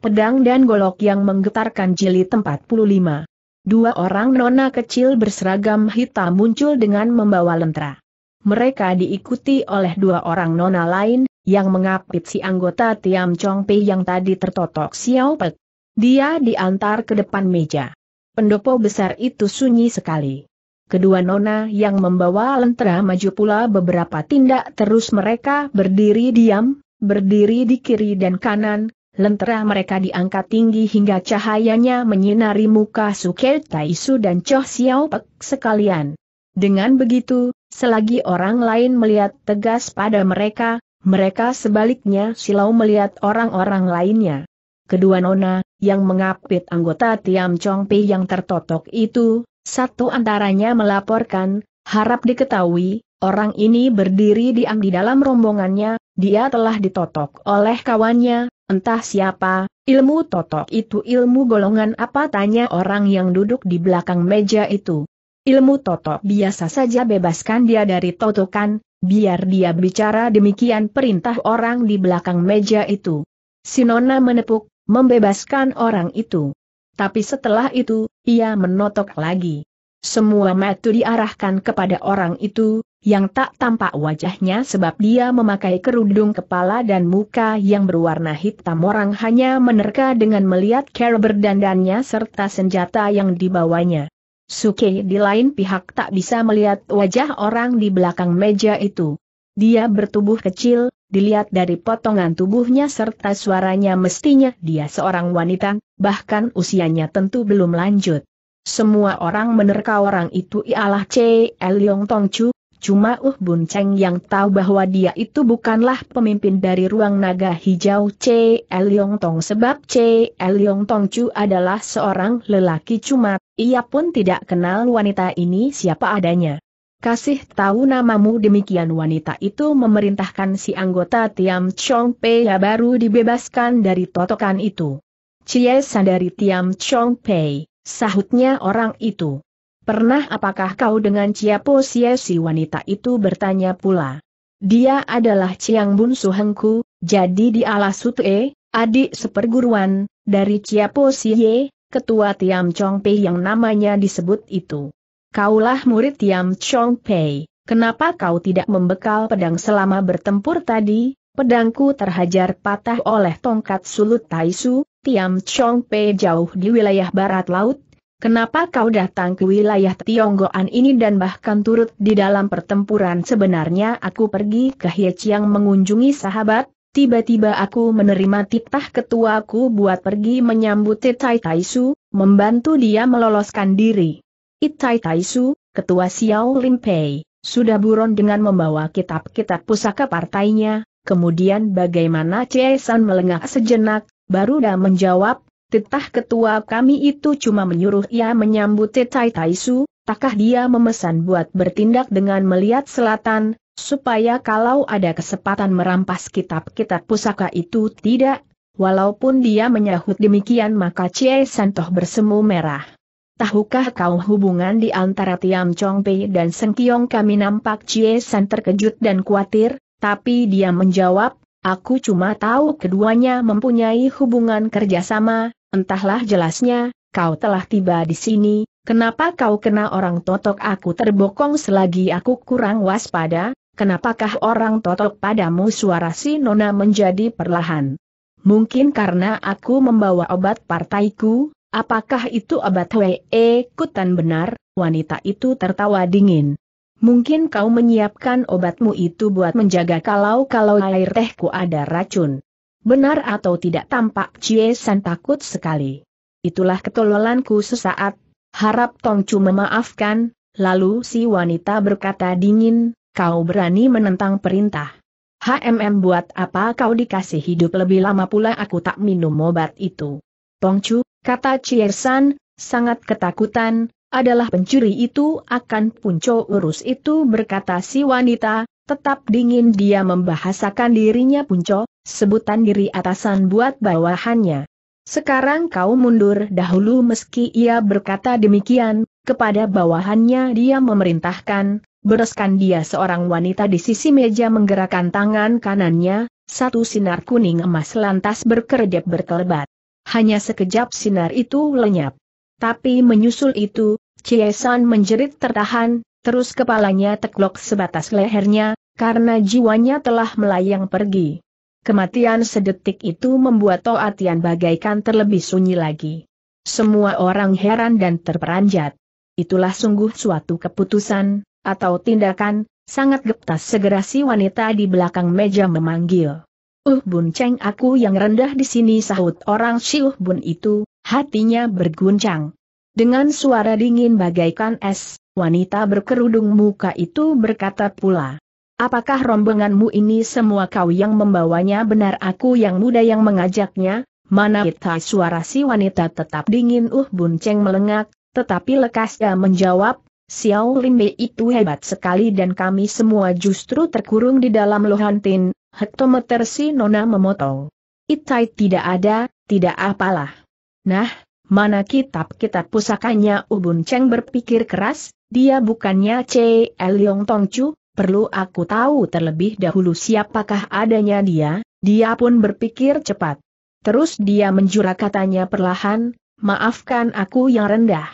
pedang dan golok yang menggetarkan jilid 45. Dua orang nona kecil berseragam hitam muncul dengan membawa lentera. Mereka diikuti oleh dua orang nona lain, yang mengapit si anggota Tiam Chong pei yang tadi tertotok Xiao Pek. Dia diantar ke depan meja. Pendopo besar itu sunyi sekali. Kedua nona yang membawa lentera maju pula beberapa tindak terus mereka berdiri diam, berdiri di kiri dan kanan, lentera mereka diangkat tinggi hingga cahayanya menyinari muka Suke Taisu dan Choh Xiao Pek sekalian. Dengan begitu, selagi orang lain melihat tegas pada mereka, mereka sebaliknya silau melihat orang-orang lainnya. Kedua nona, yang mengapit anggota Tiam Chong Pei yang tertotok itu, satu antaranya melaporkan, harap diketahui, orang ini berdiri diam di dalam rombongannya, dia telah ditotok oleh kawannya, Entah siapa, ilmu totok itu ilmu golongan apa tanya orang yang duduk di belakang meja itu. Ilmu totok biasa saja bebaskan dia dari totokan, biar dia bicara demikian perintah orang di belakang meja itu. Sinona menepuk, membebaskan orang itu. Tapi setelah itu, ia menotok lagi. Semua metu diarahkan kepada orang itu, yang tak tampak wajahnya sebab dia memakai kerudung kepala dan muka yang berwarna hitam orang hanya menerka dengan melihat cara berdandannya serta senjata yang dibawanya. Suke di lain pihak tak bisa melihat wajah orang di belakang meja itu. Dia bertubuh kecil, dilihat dari potongan tubuhnya serta suaranya mestinya dia seorang wanita, bahkan usianya tentu belum lanjut. Semua orang menerka orang itu ialah C. L. Yong Tong Chu, Cuma Uh Bun Cheng yang tahu bahwa dia itu bukanlah pemimpin dari ruang naga hijau C. Yong Tong sebab C. Yong Tong Chu adalah seorang lelaki cuma, ia pun tidak kenal wanita ini siapa adanya. Kasih tahu namamu demikian wanita itu memerintahkan si anggota Tiam Chong Pei ya baru dibebaskan dari totokan itu. Cie sandari Tiam Chong Pei, sahutnya orang itu. Pernah apakah kau dengan Ciapo Sia si wanita itu bertanya pula? Dia adalah Ciang Bun Suhengku, jadi dialah Sute, adik seperguruan, dari Ciapo Sia, ketua Tiam Chong Pei yang namanya disebut itu. Kaulah murid Tiam Chong Pei, kenapa kau tidak membekal pedang selama bertempur tadi? Pedangku terhajar patah oleh tongkat sulut Taisu, Tiam Chong Pei jauh di wilayah barat laut Kenapa kau datang ke wilayah Tionggoan ini dan bahkan turut di dalam pertempuran sebenarnya aku pergi ke Hiechiang mengunjungi sahabat, tiba-tiba aku menerima titah ketuaku buat pergi menyambut Itai Taisu, membantu dia meloloskan diri. Itai Taisu, ketua Xiao Limpei, sudah buron dengan membawa kitab-kitab pusaka partainya, kemudian bagaimana Chie San melengah sejenak, baru dah menjawab, Tetah ketua kami itu cuma menyuruh ia menyambut Tetai Taisu, takah dia memesan buat bertindak dengan melihat selatan, supaya kalau ada kesempatan merampas kitab-kitab pusaka itu tidak, walaupun dia menyahut demikian maka Cie Santoh bersemu merah. Tahukah kau hubungan di antara Tiam Pei dan Seng Kiong kami nampak Cie San terkejut dan khawatir, tapi dia menjawab, Aku cuma tahu keduanya mempunyai hubungan kerjasama, entahlah jelasnya, kau telah tiba di sini, kenapa kau kena orang totok aku terbokong selagi aku kurang waspada, kenapakah orang totok padamu suara si Nona menjadi perlahan. Mungkin karena aku membawa obat partaiku, apakah itu obat WE kutan benar, wanita itu tertawa dingin. Mungkin kau menyiapkan obatmu itu buat menjaga kalau-kalau air tehku ada racun. Benar atau tidak tampak Cie San takut sekali. Itulah ketololanku sesaat, harap Tongcu memaafkan, lalu si wanita berkata dingin, kau berani menentang perintah. HMM buat apa kau dikasih hidup lebih lama pula aku tak minum obat itu. Tongcu, kata Cie San, sangat ketakutan, adalah pencuri itu akan punco urus itu berkata si wanita, tetap dingin dia membahasakan dirinya punco, sebutan diri atasan buat bawahannya. Sekarang kau mundur dahulu meski ia berkata demikian, kepada bawahannya dia memerintahkan, bereskan dia seorang wanita di sisi meja menggerakkan tangan kanannya, satu sinar kuning emas lantas berkedip berkelebat. Hanya sekejap sinar itu lenyap. Tapi menyusul itu, San menjerit tertahan, terus kepalanya teklok sebatas lehernya, karena jiwanya telah melayang pergi. Kematian sedetik itu membuat toa Tian bagaikan terlebih sunyi lagi. Semua orang heran dan terperanjat. Itulah sungguh suatu keputusan, atau tindakan, sangat getas segera si wanita di belakang meja memanggil. Uh Bun Cheng aku yang rendah di sini sahut orang Siuh Bun itu, Hatinya berguncang. Dengan suara dingin bagaikan es, wanita berkerudung muka itu berkata pula. Apakah rombonganmu ini semua kau yang membawanya benar aku yang muda yang mengajaknya? Mana kita suara si wanita tetap dingin uh bunceng melengak, tetapi lekasnya menjawab, Xiao Limbe itu hebat sekali dan kami semua justru terkurung di dalam lohantin, hektometer si Nona memotong. Itai tidak ada, tidak apalah. Nah, mana kitab-kitab pusakanya Ubun Cheng berpikir keras, dia bukannya C. Tong Chu? perlu aku tahu terlebih dahulu siapakah adanya dia, dia pun berpikir cepat. Terus dia menjura katanya perlahan, maafkan aku yang rendah.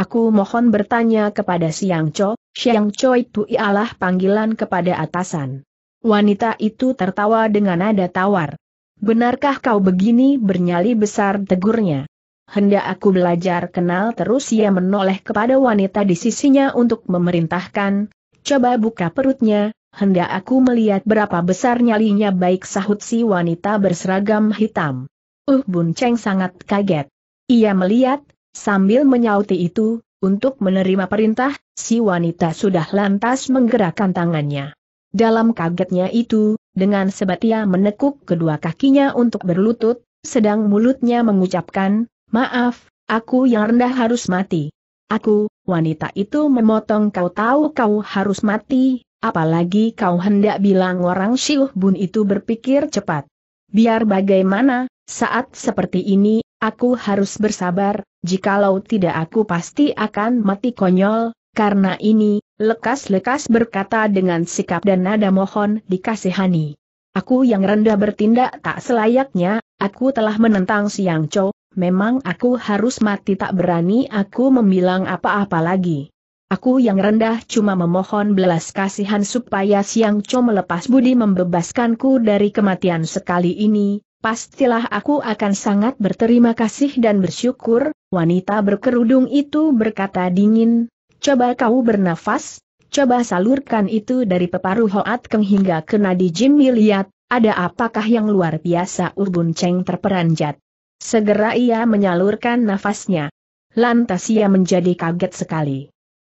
Aku mohon bertanya kepada Siang Cho, Siang Cho itu ialah panggilan kepada atasan. Wanita itu tertawa dengan nada tawar. Benarkah kau begini bernyali besar tegurnya? Hendak aku belajar kenal terus ia menoleh kepada wanita di sisinya untuk memerintahkan, coba buka perutnya, hendak aku melihat berapa besar nyalinya baik sahut si wanita berseragam hitam. Uh Bun Cheng sangat kaget. Ia melihat, sambil menyauti itu, untuk menerima perintah, si wanita sudah lantas menggerakkan tangannya. Dalam kagetnya itu, dengan sebat ia menekuk kedua kakinya untuk berlutut, sedang mulutnya mengucapkan, Maaf, aku yang rendah harus mati. Aku, wanita itu memotong kau tahu kau harus mati, apalagi kau hendak bilang orang Siuh Bun itu berpikir cepat. Biar bagaimana, saat seperti ini, aku harus bersabar, jikalau tidak aku pasti akan mati konyol, karena ini, Lekas-lekas berkata dengan sikap dan nada mohon dikasihani. Aku yang rendah bertindak tak selayaknya, aku telah menentang Siang Cho, memang aku harus mati tak berani aku membilang apa-apa lagi. Aku yang rendah cuma memohon belas kasihan supaya Siang Cho melepas budi membebaskanku dari kematian sekali ini, pastilah aku akan sangat berterima kasih dan bersyukur, wanita berkerudung itu berkata dingin, Coba kau bernafas, coba salurkan itu dari peparuh Hoat Keng hingga ke nadi Jim lihat, ada apakah yang luar biasa Urbun Cheng terperanjat. Segera ia menyalurkan nafasnya. Lantas ia menjadi kaget sekali.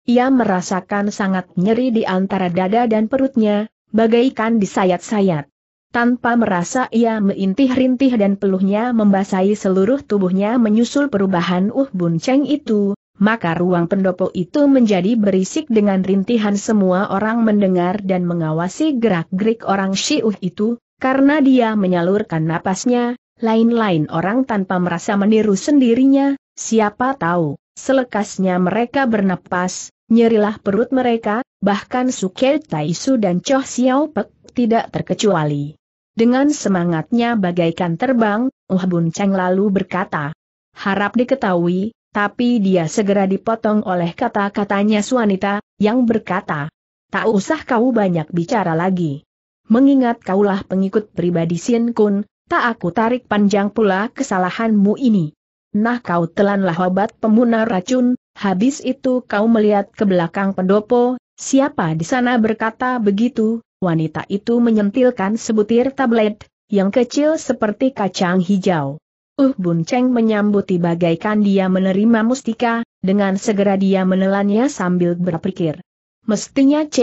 Ia merasakan sangat nyeri di antara dada dan perutnya, bagaikan disayat-sayat. Tanpa merasa ia meintih rintih dan peluhnya membasahi seluruh tubuhnya menyusul perubahan Uh Bun Cheng itu, maka ruang pendopo itu menjadi berisik dengan rintihan semua orang mendengar dan mengawasi gerak-gerik orang Syiuh itu, karena dia menyalurkan napasnya, lain-lain orang tanpa merasa meniru sendirinya, siapa tahu, selekasnya mereka bernapas, nyerilah perut mereka, bahkan Suke Taisu dan Choh Xiao Pek tidak terkecuali. Dengan semangatnya bagaikan terbang, Uh Bun Chang lalu berkata, Harap diketahui, tapi dia segera dipotong oleh kata-katanya wanita, yang berkata, Tak usah kau banyak bicara lagi. Mengingat kaulah pengikut pribadi Sin Kun, tak aku tarik panjang pula kesalahanmu ini. Nah kau telanlah obat pemuna racun, habis itu kau melihat ke belakang pendopo, siapa di sana berkata begitu, wanita itu menyentilkan sebutir tablet, yang kecil seperti kacang hijau. Uh Bun Cheng menyambuti bagaikan dia menerima mustika, dengan segera dia menelannya sambil berpikir. Mestinya C.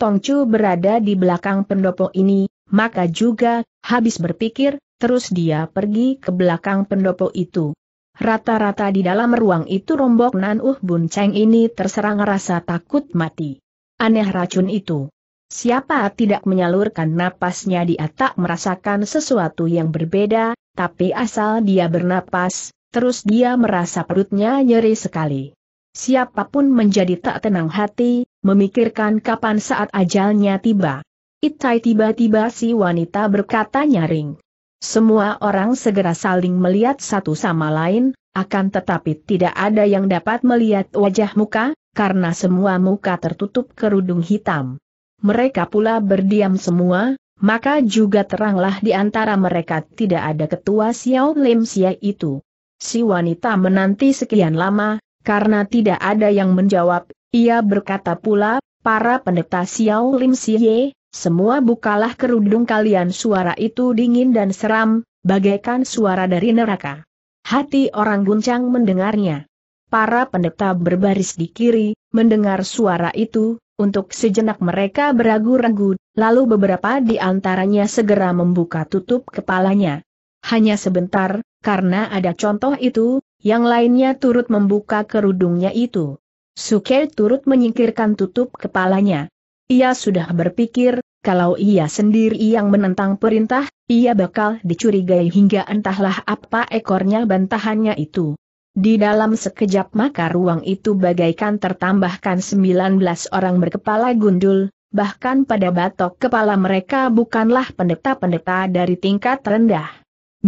Tong Chu berada di belakang pendopo ini, maka juga, habis berpikir, terus dia pergi ke belakang pendopo itu. Rata-rata di dalam ruang itu rombok Nan Uh Bun Cheng ini terserang rasa takut mati. Aneh racun itu. Siapa tidak menyalurkan napasnya dia tak merasakan sesuatu yang berbeda, tapi asal dia bernapas, terus dia merasa perutnya nyeri sekali. Siapapun menjadi tak tenang hati, memikirkan kapan saat ajalnya tiba. Itai tiba-tiba si wanita berkata nyaring. Semua orang segera saling melihat satu sama lain, akan tetapi tidak ada yang dapat melihat wajah muka, karena semua muka tertutup kerudung hitam mereka pula berdiam semua, maka juga teranglah di antara mereka tidak ada ketua Xiao Lim Xia itu. Si wanita menanti sekian lama, karena tidak ada yang menjawab, ia berkata pula, para pendeta Xiao Lim Xie, semua bukalah kerudung kalian suara itu dingin dan seram, bagaikan suara dari neraka. Hati orang guncang mendengarnya. Para pendeta berbaris di kiri, mendengar suara itu, untuk sejenak mereka beragu-ragu, lalu beberapa di antaranya segera membuka tutup kepalanya. Hanya sebentar, karena ada contoh itu, yang lainnya turut membuka kerudungnya itu. Suke turut menyingkirkan tutup kepalanya. Ia sudah berpikir, kalau ia sendiri yang menentang perintah, ia bakal dicurigai hingga entahlah apa ekornya bantahannya itu. Di dalam sekejap maka ruang itu bagaikan tertambahkan 19 orang berkepala gundul, bahkan pada batok kepala mereka bukanlah pendeta-pendeta dari tingkat rendah.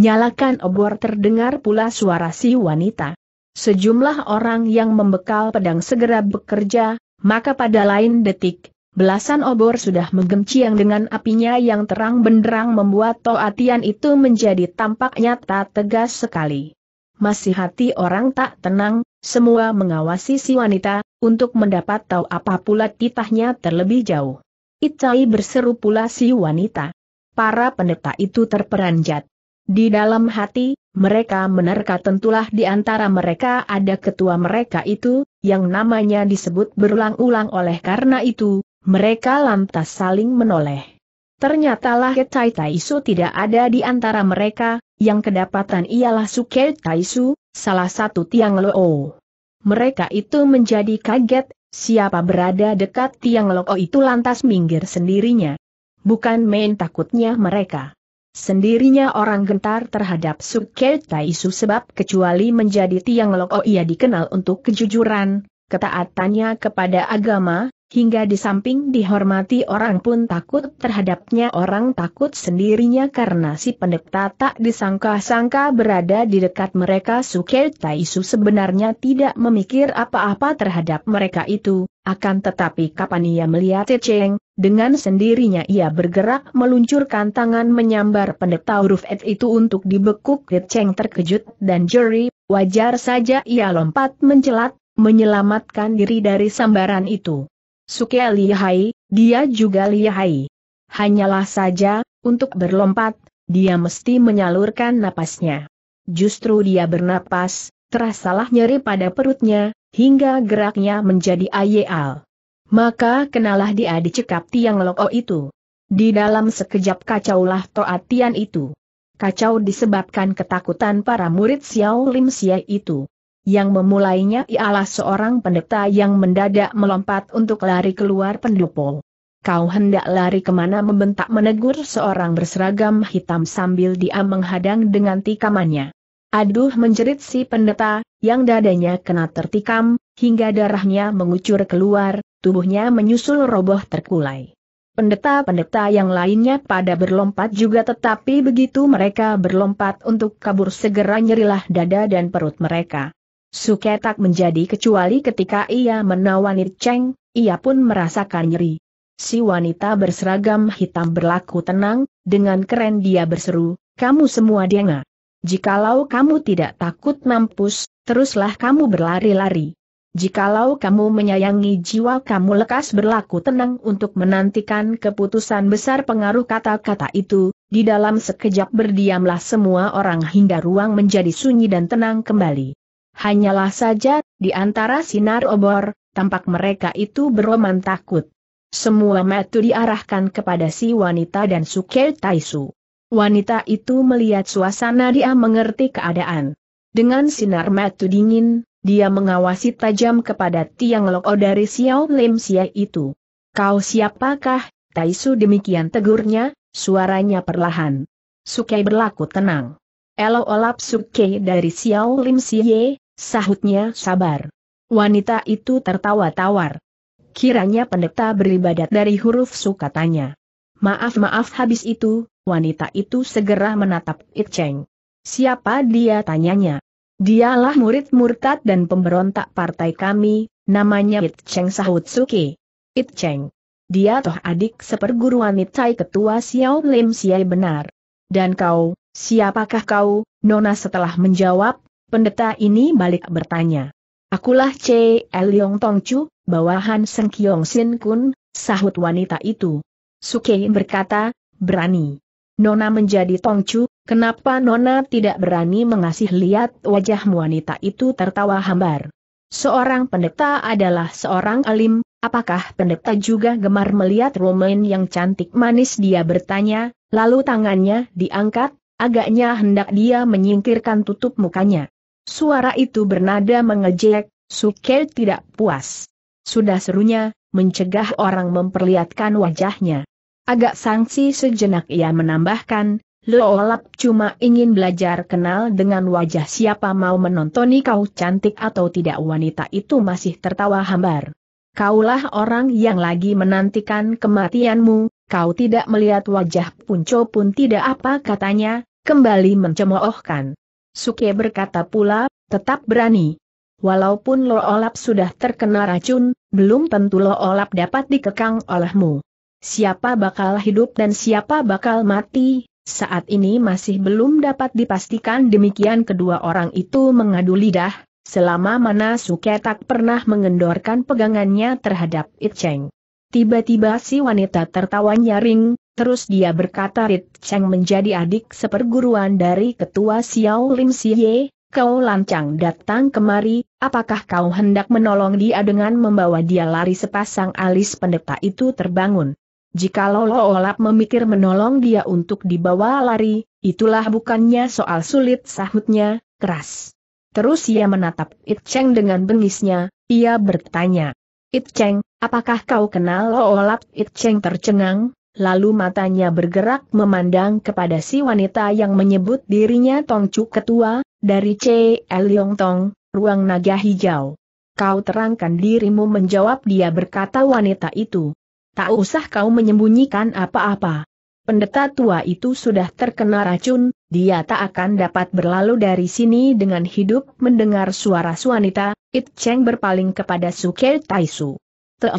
Nyalakan obor terdengar pula suara si wanita. Sejumlah orang yang membekal pedang segera bekerja, maka pada lain detik, belasan obor sudah menggemciang dengan apinya yang terang benderang membuat Toatian itu menjadi tampak nyata tegas sekali masih hati orang tak tenang, semua mengawasi si wanita, untuk mendapat tahu apa pula titahnya terlebih jauh. Itai berseru pula si wanita. Para pendeta itu terperanjat. Di dalam hati, mereka menerka tentulah di antara mereka ada ketua mereka itu, yang namanya disebut berulang-ulang oleh karena itu, mereka lantas saling menoleh. Ternyatalah Itai Taisu tidak ada di antara mereka, yang kedapatan ialah Suke Taisu, salah satu tiang loo. Mereka itu menjadi kaget, siapa berada dekat tiang loo itu lantas minggir sendirinya. Bukan main takutnya mereka. Sendirinya orang gentar terhadap Suke Taisu sebab kecuali menjadi tiang Lo'o ia dikenal untuk kejujuran, ketaatannya kepada agama, Hingga di samping dihormati orang pun takut terhadapnya orang takut sendirinya karena si pendeta tak disangka-sangka berada di dekat mereka Sukerta Taisu sebenarnya tidak memikir apa-apa terhadap mereka itu, akan tetapi kapan ia melihat Ceceng, dengan sendirinya ia bergerak meluncurkan tangan menyambar pendeta huruf F itu untuk dibekuk Cheng terkejut dan jeri, wajar saja ia lompat mencelat, menyelamatkan diri dari sambaran itu. Suke lihai, dia juga lihai. Hanyalah saja, untuk berlompat, dia mesti menyalurkan napasnya. Justru dia bernapas, terasalah nyeri pada perutnya, hingga geraknya menjadi ayal. Maka kenalah dia dicekap tiang loko itu. Di dalam sekejap kacaulah toatian itu. Kacau disebabkan ketakutan para murid Xiao Lim Xie itu yang memulainya ialah seorang pendeta yang mendadak melompat untuk lari keluar pendopo. Kau hendak lari kemana membentak menegur seorang berseragam hitam sambil dia menghadang dengan tikamannya. Aduh menjerit si pendeta, yang dadanya kena tertikam, hingga darahnya mengucur keluar, tubuhnya menyusul roboh terkulai. Pendeta-pendeta yang lainnya pada berlompat juga tetapi begitu mereka berlompat untuk kabur segera nyerilah dada dan perut mereka. Suketak menjadi kecuali ketika ia menawani Cheng, ia pun merasakan nyeri. Si wanita berseragam hitam berlaku tenang, dengan keren dia berseru, kamu semua dengar. Jikalau kamu tidak takut mampus, teruslah kamu berlari-lari. Jikalau kamu menyayangi jiwa kamu lekas berlaku tenang untuk menantikan keputusan besar pengaruh kata-kata itu, di dalam sekejap berdiamlah semua orang hingga ruang menjadi sunyi dan tenang kembali. Hanyalah saja, di antara sinar obor, tampak mereka itu beroman takut. Semua metu diarahkan kepada si wanita dan Suke Taisu. Wanita itu melihat suasana dia mengerti keadaan. Dengan sinar metu dingin, dia mengawasi tajam kepada tiang loko dari Xiao Lim Xie itu. Kau siapakah, Taisu demikian tegurnya, suaranya perlahan. Sukai berlaku tenang. Elo olap Sukai dari Xiao Lim Xie, Sahutnya sabar. Wanita itu tertawa tawar. Kiranya pendeta beribadat dari huruf sukatanya. Maaf-maaf habis itu, wanita itu segera menatap Itcheng. Siapa dia tanyanya? Dialah murid murtad dan pemberontak partai kami, namanya Itcheng Sahut Suki. Itcheng. Dia toh adik seperguruan Itai ketua Xiao Lim Siai benar. Dan kau, siapakah kau, Nona setelah menjawab, Pendeta ini balik bertanya. Akulah C. Eliong Tongcu, bawahan Seng Kiong Sin Kun, sahut wanita itu. Kein berkata, berani. Nona menjadi Tongcu, kenapa Nona tidak berani mengasih lihat wajah wanita itu tertawa hambar. Seorang pendeta adalah seorang alim, apakah pendeta juga gemar melihat Roman yang cantik manis dia bertanya, lalu tangannya diangkat, agaknya hendak dia menyingkirkan tutup mukanya. Suara itu bernada mengejek, Suke tidak puas. Sudah serunya, mencegah orang memperlihatkan wajahnya. Agak sangsi sejenak ia menambahkan, Loolap cuma ingin belajar kenal dengan wajah siapa mau menontoni kau cantik atau tidak wanita itu masih tertawa hambar. Kaulah orang yang lagi menantikan kematianmu, kau tidak melihat wajah punco pun tidak apa katanya, kembali mencemoohkan. Suke berkata pula, tetap berani. Walaupun Lo Olap sudah terkena racun, belum tentu Lo Olap dapat dikekang olehmu. Siapa bakal hidup dan siapa bakal mati, saat ini masih belum dapat dipastikan demikian kedua orang itu mengadu lidah, selama mana Suke tak pernah mengendorkan pegangannya terhadap Itcheng. Tiba-tiba si wanita tertawa nyaring, Terus dia berkata Rit Cheng menjadi adik seperguruan dari ketua Xiao Lim Siye, kau lancang datang kemari, apakah kau hendak menolong dia dengan membawa dia lari sepasang alis pendeta itu terbangun? Jikalau Lo Olap memikir menolong dia untuk dibawa lari, itulah bukannya soal sulit sahutnya, keras. Terus ia menatap It Cheng dengan bengisnya, ia bertanya. It Cheng, apakah kau kenal Lo Olap? It Cheng tercengang, lalu matanya bergerak memandang kepada si wanita yang menyebut dirinya Tongcuk Ketua, dari C. L. Yong Tong, Ruang Naga Hijau. Kau terangkan dirimu menjawab dia berkata wanita itu. Tak usah kau menyembunyikan apa-apa. Pendeta tua itu sudah terkena racun, dia tak akan dapat berlalu dari sini dengan hidup mendengar suara wanita, It Cheng berpaling kepada Su Su. Taisu.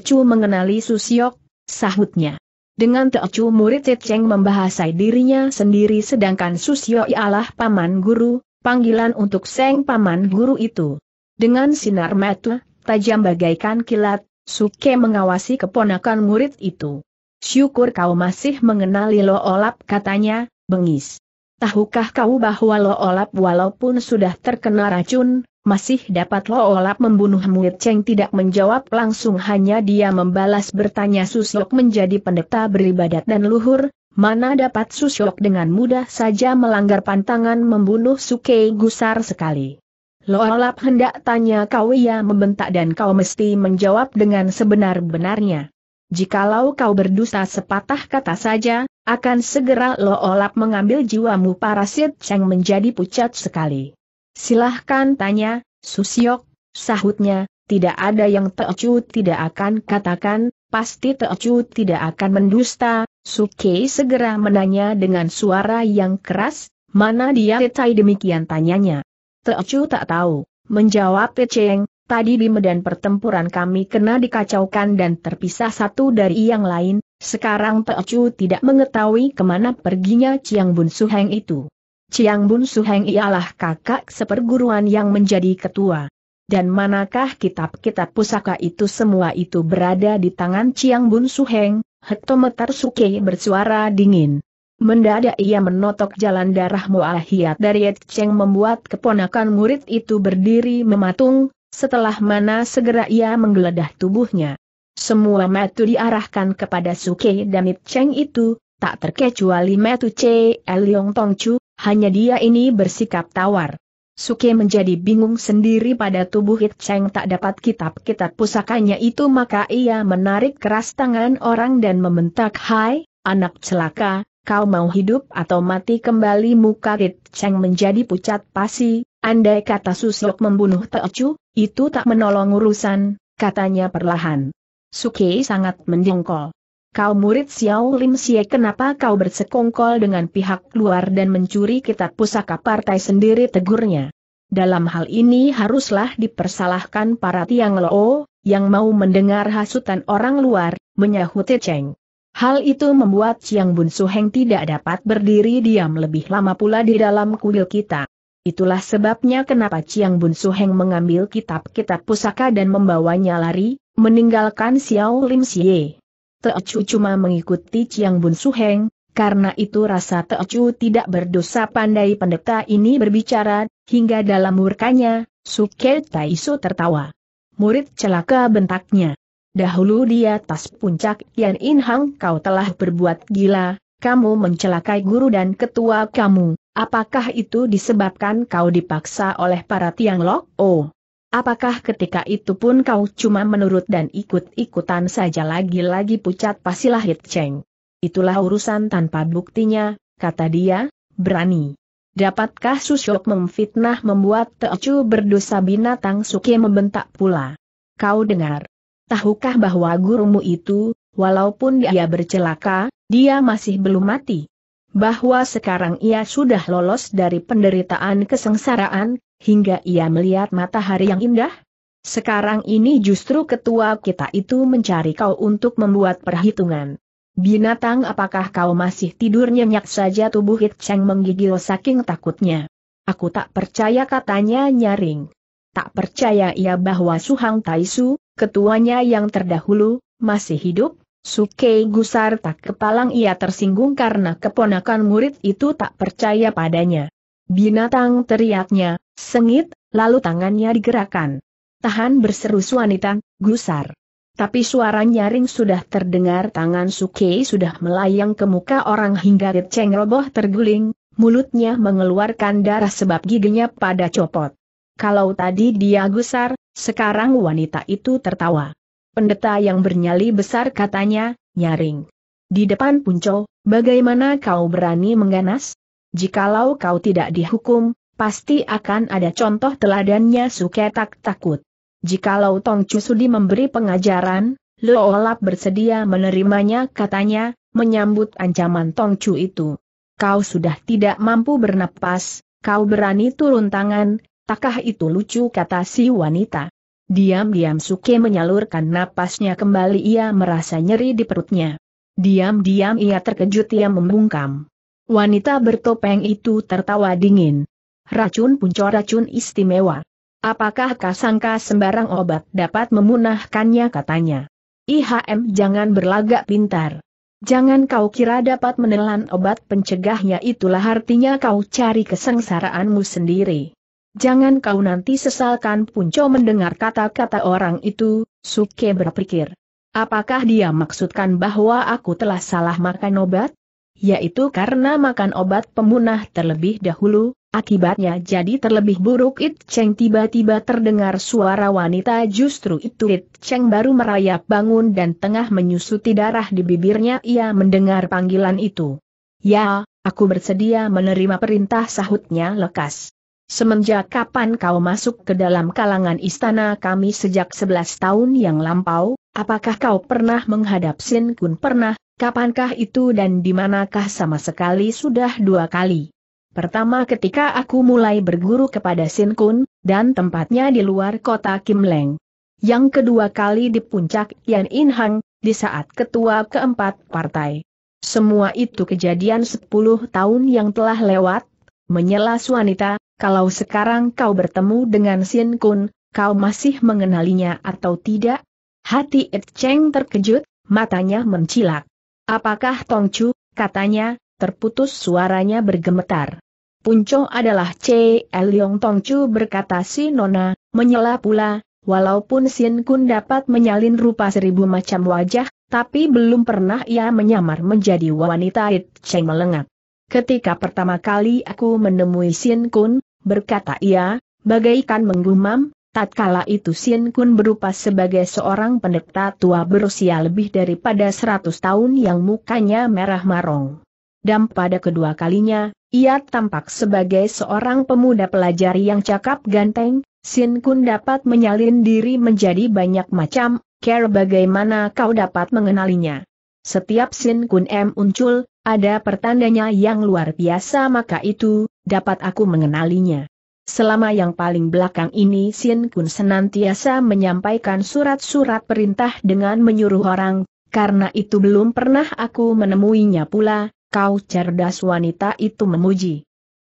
Chu mengenali Su Siok, sahutnya. Dengan teocu murid Cheng membahasai dirinya sendiri sedangkan Susyo ialah paman guru, panggilan untuk Seng paman guru itu. Dengan sinar mata, tajam bagaikan kilat, Suke mengawasi keponakan murid itu. Syukur kau masih mengenali Lo Olap katanya, bengis. Tahukah kau bahwa Lo Olap walaupun sudah terkena racun, masih dapat lo olap membunuh Muit Cheng tidak menjawab langsung hanya dia membalas bertanya Susyok menjadi pendeta beribadat dan luhur, mana dapat Susyok dengan mudah saja melanggar pantangan membunuh Sukei gusar sekali. Lo olap hendak tanya kau ia membentak dan kau mesti menjawab dengan sebenar-benarnya. Jikalau kau berdusta sepatah kata saja, akan segera Lo olap mengambil jiwamu parasit Cheng menjadi pucat sekali. Silahkan tanya, Susiok, sahutnya, tidak ada yang Teocu tidak akan katakan, pasti Teocu tidak akan mendusta, Suke segera menanya dengan suara yang keras, mana dia tetai demikian tanyanya. Teocu tak tahu, menjawab Teceng, tadi di medan pertempuran kami kena dikacaukan dan terpisah satu dari yang lain, sekarang Teocu tidak mengetahui kemana perginya Chiang Bun Suheng itu. Chiang Bun Su Suheng ialah kakak seperguruan yang menjadi ketua. Dan manakah kitab-kitab pusaka itu semua itu berada di tangan Chiang Bun Suheng? Hektometer Sukei bersuara dingin. Mendadak ia menotok jalan darah Mu'ahiyat dari Cheng membuat keponakan murid itu berdiri mematung, setelah mana segera ia menggeledah tubuhnya. Semua metu diarahkan kepada Suke dan Yat Cheng itu, Tak terkecuali Metu C. Tong Tongcu, hanya dia ini bersikap tawar. Suke menjadi bingung sendiri pada tubuh Hit Cheng tak dapat kitab-kitab pusakanya itu maka ia menarik keras tangan orang dan membentak Hai, anak celaka, kau mau hidup atau mati kembali muka Hit Cheng menjadi pucat pasi, andai kata susuk membunuh Teocu, itu tak menolong urusan, katanya perlahan. Suke sangat mendongkol. Kau murid Xiao Lim Xie kenapa kau bersekongkol dengan pihak luar dan mencuri kitab pusaka partai sendiri tegurnya. Dalam hal ini haruslah dipersalahkan para tiang Lo yang mau mendengar hasutan orang luar, menyahuti Cheng. Hal itu membuat Chiang Bun Su Heng tidak dapat berdiri diam lebih lama pula di dalam kuil kita. Itulah sebabnya kenapa Chiang Bun Su Heng mengambil kitab-kitab pusaka dan membawanya lari, meninggalkan Xiao Lim Xie. Teocu cuma mengikuti Chiang Bun Suheng, karena itu rasa Teocu tidak berdosa pandai pendeta ini berbicara, hingga dalam murkanya, Suke Su tertawa. Murid celaka bentaknya. Dahulu di atas puncak Yan In Hang kau telah berbuat gila, kamu mencelakai guru dan ketua kamu, apakah itu disebabkan kau dipaksa oleh para Tiang Lok? Oh, Apakah ketika itu pun kau cuma menurut dan ikut-ikutan saja lagi-lagi pucat pastilah Cheng? Itulah urusan tanpa buktinya, kata dia, berani. Dapatkah Susyok memfitnah membuat Teocu berdosa binatang suke membentak pula? Kau dengar. Tahukah bahwa gurumu itu, walaupun dia bercelaka, dia masih belum mati? bahwa sekarang ia sudah lolos dari penderitaan kesengsaraan, hingga ia melihat matahari yang indah? Sekarang ini justru ketua kita itu mencari kau untuk membuat perhitungan. Binatang apakah kau masih tidur nyenyak saja tubuh Hit Cheng menggigil saking takutnya. Aku tak percaya katanya nyaring. Tak percaya ia bahwa Suhang Taisu, ketuanya yang terdahulu, masih hidup? Sukei gusar tak kepalang ia tersinggung karena keponakan murid itu tak percaya padanya. Binatang teriaknya, sengit, lalu tangannya digerakkan. Tahan berseru wanita, gusar. Tapi suara nyaring sudah terdengar tangan Sukei sudah melayang ke muka orang hingga Ceng roboh terguling, mulutnya mengeluarkan darah sebab giginya pada copot. Kalau tadi dia gusar, sekarang wanita itu tertawa. Pendeta yang bernyali besar katanya, nyaring. Di depan punco, bagaimana kau berani mengganas? Jikalau kau tidak dihukum, pasti akan ada contoh teladannya suketak takut. Jikalau Tong Cusudi memberi pengajaran, olap bersedia menerimanya katanya, menyambut ancaman Tong Chu itu. Kau sudah tidak mampu bernapas, kau berani turun tangan, takah itu lucu kata si wanita. Diam-diam Suke menyalurkan napasnya kembali ia merasa nyeri di perutnya. Diam-diam ia terkejut ia membungkam. Wanita bertopeng itu tertawa dingin. Racun punco racun istimewa. Apakah kasangka sembarang obat dapat memunahkannya katanya. IHM jangan berlagak pintar. Jangan kau kira dapat menelan obat pencegahnya itulah artinya kau cari kesengsaraanmu sendiri. Jangan kau nanti sesalkan Punco mendengar kata-kata orang itu, Suke berpikir. Apakah dia maksudkan bahwa aku telah salah makan obat? Yaitu karena makan obat pemunah terlebih dahulu, akibatnya jadi terlebih buruk It Cheng tiba-tiba terdengar suara wanita justru itu It Cheng baru merayap bangun dan tengah menyusuti darah di bibirnya ia mendengar panggilan itu. Ya, aku bersedia menerima perintah sahutnya lekas. Semenjak kapan kau masuk ke dalam kalangan istana kami sejak 11 tahun yang lampau, apakah kau pernah menghadap Sin Kun pernah, kapankah itu dan di manakah sama sekali sudah dua kali? Pertama ketika aku mulai berguru kepada Sin Kun, dan tempatnya di luar kota Kim Leng. Yang kedua kali di puncak Yan Hang, di saat ketua keempat partai. Semua itu kejadian 10 tahun yang telah lewat, Menyelas wanita, kalau sekarang kau bertemu dengan Sin Kun, kau masih mengenalinya atau tidak? Hati Ed Cheng terkejut, matanya mencilak. Apakah Tong Chu? katanya, terputus suaranya bergemetar. Punco adalah C. Tong Chu berkata si Nona, menyela pula, walaupun Sin Kun dapat menyalin rupa seribu macam wajah, tapi belum pernah ia menyamar menjadi wanita Ed Cheng melengak. Ketika pertama kali aku menemui Sin Kun, berkata ia, bagaikan menggumam, tatkala itu Sin Kun berupa sebagai seorang pendeta tua berusia lebih daripada 100 tahun yang mukanya merah marong. Dan pada kedua kalinya, ia tampak sebagai seorang pemuda pelajar yang cakap ganteng, Sin Kun dapat menyalin diri menjadi banyak macam, care bagaimana kau dapat mengenalinya. Setiap Sin Kun M muncul, ada pertandanya yang luar biasa maka itu, dapat aku mengenalinya. Selama yang paling belakang ini Sin Kun senantiasa menyampaikan surat-surat perintah dengan menyuruh orang, karena itu belum pernah aku menemuinya pula, kau cerdas wanita itu memuji.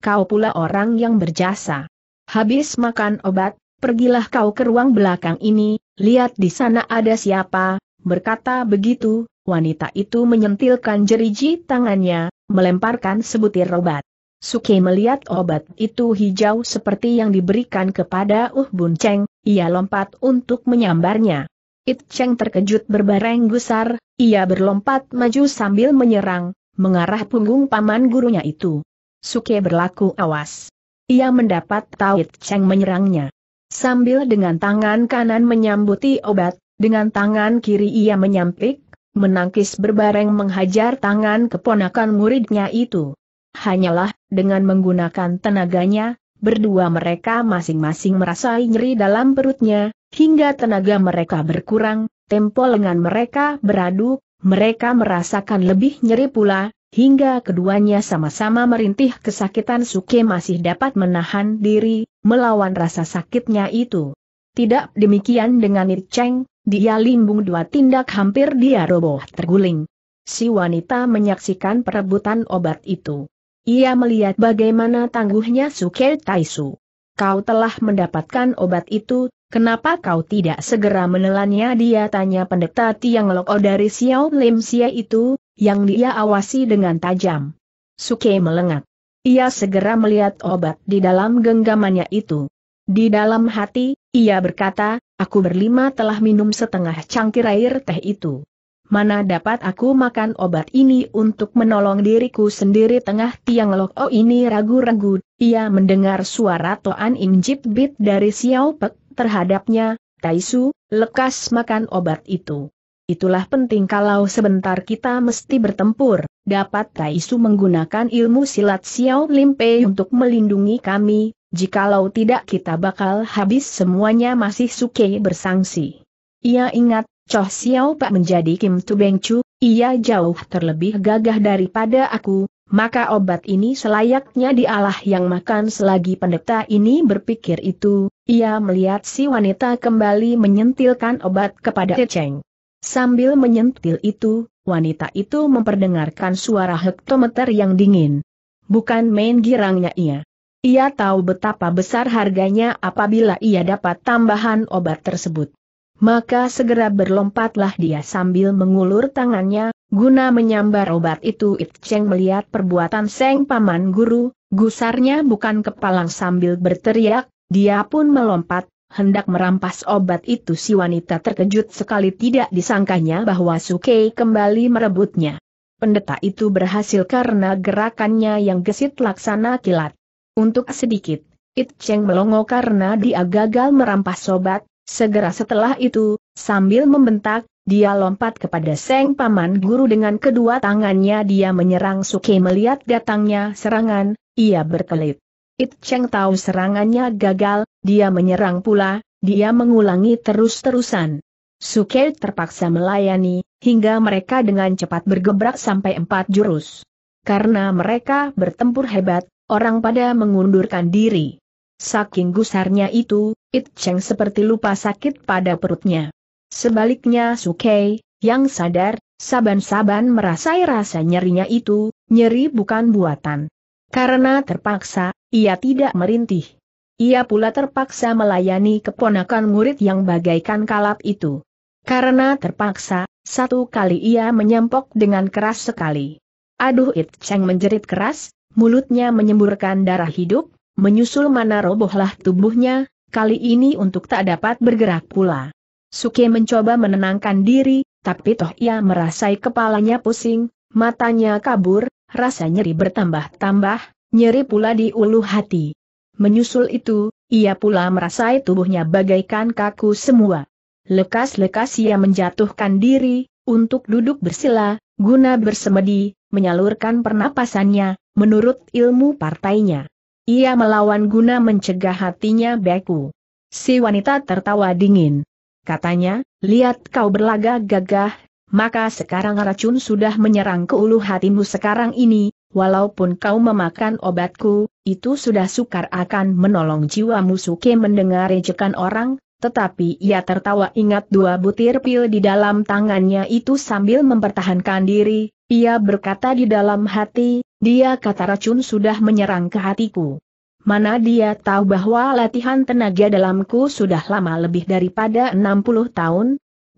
Kau pula orang yang berjasa. Habis makan obat, pergilah kau ke ruang belakang ini, lihat di sana ada siapa, berkata begitu, wanita itu menyentilkan jeriji tangannya, melemparkan sebutir obat. Suke melihat obat itu hijau seperti yang diberikan kepada Uh Bun Cheng, ia lompat untuk menyambarnya. It Cheng terkejut berbareng gusar, ia berlompat maju sambil menyerang, mengarah punggung paman gurunya itu. Suke berlaku awas. Ia mendapat tahu It Cheng menyerangnya. Sambil dengan tangan kanan menyambuti obat, dengan tangan kiri ia menyampik, menangkis berbareng menghajar tangan keponakan muridnya itu. Hanyalah, dengan menggunakan tenaganya, berdua mereka masing-masing merasa nyeri dalam perutnya, hingga tenaga mereka berkurang, tempo lengan mereka beradu, mereka merasakan lebih nyeri pula, hingga keduanya sama-sama merintih kesakitan Suke masih dapat menahan diri, melawan rasa sakitnya itu. Tidak demikian dengan Ircheng, dia limbung dua tindak hampir dia roboh terguling. Si wanita menyaksikan perebutan obat itu. Ia melihat bagaimana tangguhnya Suke Taisu. Kau telah mendapatkan obat itu, kenapa kau tidak segera menelannya dia tanya pendeta Tiang Loko dari Xiao Lim Xia itu, yang dia awasi dengan tajam. Suke melengat. Ia segera melihat obat di dalam genggamannya itu. Di dalam hati, ia berkata, Aku berlima telah minum setengah cangkir air teh itu. Mana dapat aku makan obat ini untuk menolong diriku sendiri tengah tiang lok oh ini ragu-ragu, ia mendengar suara Toan Im Bit dari Xiao Pek, terhadapnya, Taisu, lekas makan obat itu. Itulah penting kalau sebentar kita mesti bertempur, dapat Taisu menggunakan ilmu silat Xiao Lim Pei untuk melindungi kami, Jikalau tidak kita bakal habis semuanya masih Suke bersangsi. Ia ingat, Choh Xiao Pak menjadi Kim Tu Beng Chu, ia jauh terlebih gagah daripada aku, maka obat ini selayaknya dialah yang makan selagi pendeta ini berpikir itu, ia melihat si wanita kembali menyentilkan obat kepada Cheng. Sambil menyentil itu, wanita itu memperdengarkan suara hektometer yang dingin. Bukan main girangnya ia. Ia tahu betapa besar harganya apabila ia dapat tambahan obat tersebut. Maka segera berlompatlah dia sambil mengulur tangannya, guna menyambar obat itu It Cheng melihat perbuatan Seng Paman Guru, gusarnya bukan kepalang sambil berteriak, dia pun melompat, hendak merampas obat itu si wanita terkejut sekali tidak disangkanya bahwa Sukei kembali merebutnya. Pendeta itu berhasil karena gerakannya yang gesit laksana kilat. Untuk sedikit, It Cheng melongo karena dia gagal merampas sobat, segera setelah itu, sambil membentak, dia lompat kepada Seng Paman Guru dengan kedua tangannya dia menyerang Suke melihat datangnya serangan, ia berkelit. It Cheng tahu serangannya gagal, dia menyerang pula, dia mengulangi terus-terusan. Suke terpaksa melayani, hingga mereka dengan cepat bergebrak sampai empat jurus. Karena mereka bertempur hebat, orang pada mengundurkan diri. Saking gusarnya itu, It Cheng seperti lupa sakit pada perutnya. Sebaliknya Sukei, yang sadar, saban-saban merasai rasa nyerinya itu, nyeri bukan buatan. Karena terpaksa, ia tidak merintih. Ia pula terpaksa melayani keponakan murid yang bagaikan kalap itu. Karena terpaksa, satu kali ia menyempok dengan keras sekali. Aduh It Cheng menjerit keras, mulutnya menyemburkan darah hidup, menyusul mana robohlah tubuhnya, kali ini untuk tak dapat bergerak pula. Suke mencoba menenangkan diri, tapi toh ia merasai kepalanya pusing, matanya kabur, rasa nyeri bertambah-tambah, nyeri pula di ulu hati. Menyusul itu, ia pula merasai tubuhnya bagaikan kaku semua. Lekas-lekas ia menjatuhkan diri, untuk duduk bersila, guna bersemedi, menyalurkan pernapasannya, Menurut ilmu partainya, ia melawan guna mencegah hatinya beku. Si wanita tertawa dingin. Katanya, lihat kau berlaga gagah, maka sekarang racun sudah menyerang ke ulu hatimu sekarang ini, walaupun kau memakan obatku, itu sudah sukar akan menolong jiwamu. Suke mendengar ejekan orang, tetapi ia tertawa ingat dua butir pil di dalam tangannya itu sambil mempertahankan diri, ia berkata di dalam hati, dia kata racun sudah menyerang ke hatiku. Mana dia tahu bahwa latihan tenaga dalamku sudah lama lebih daripada 60 tahun?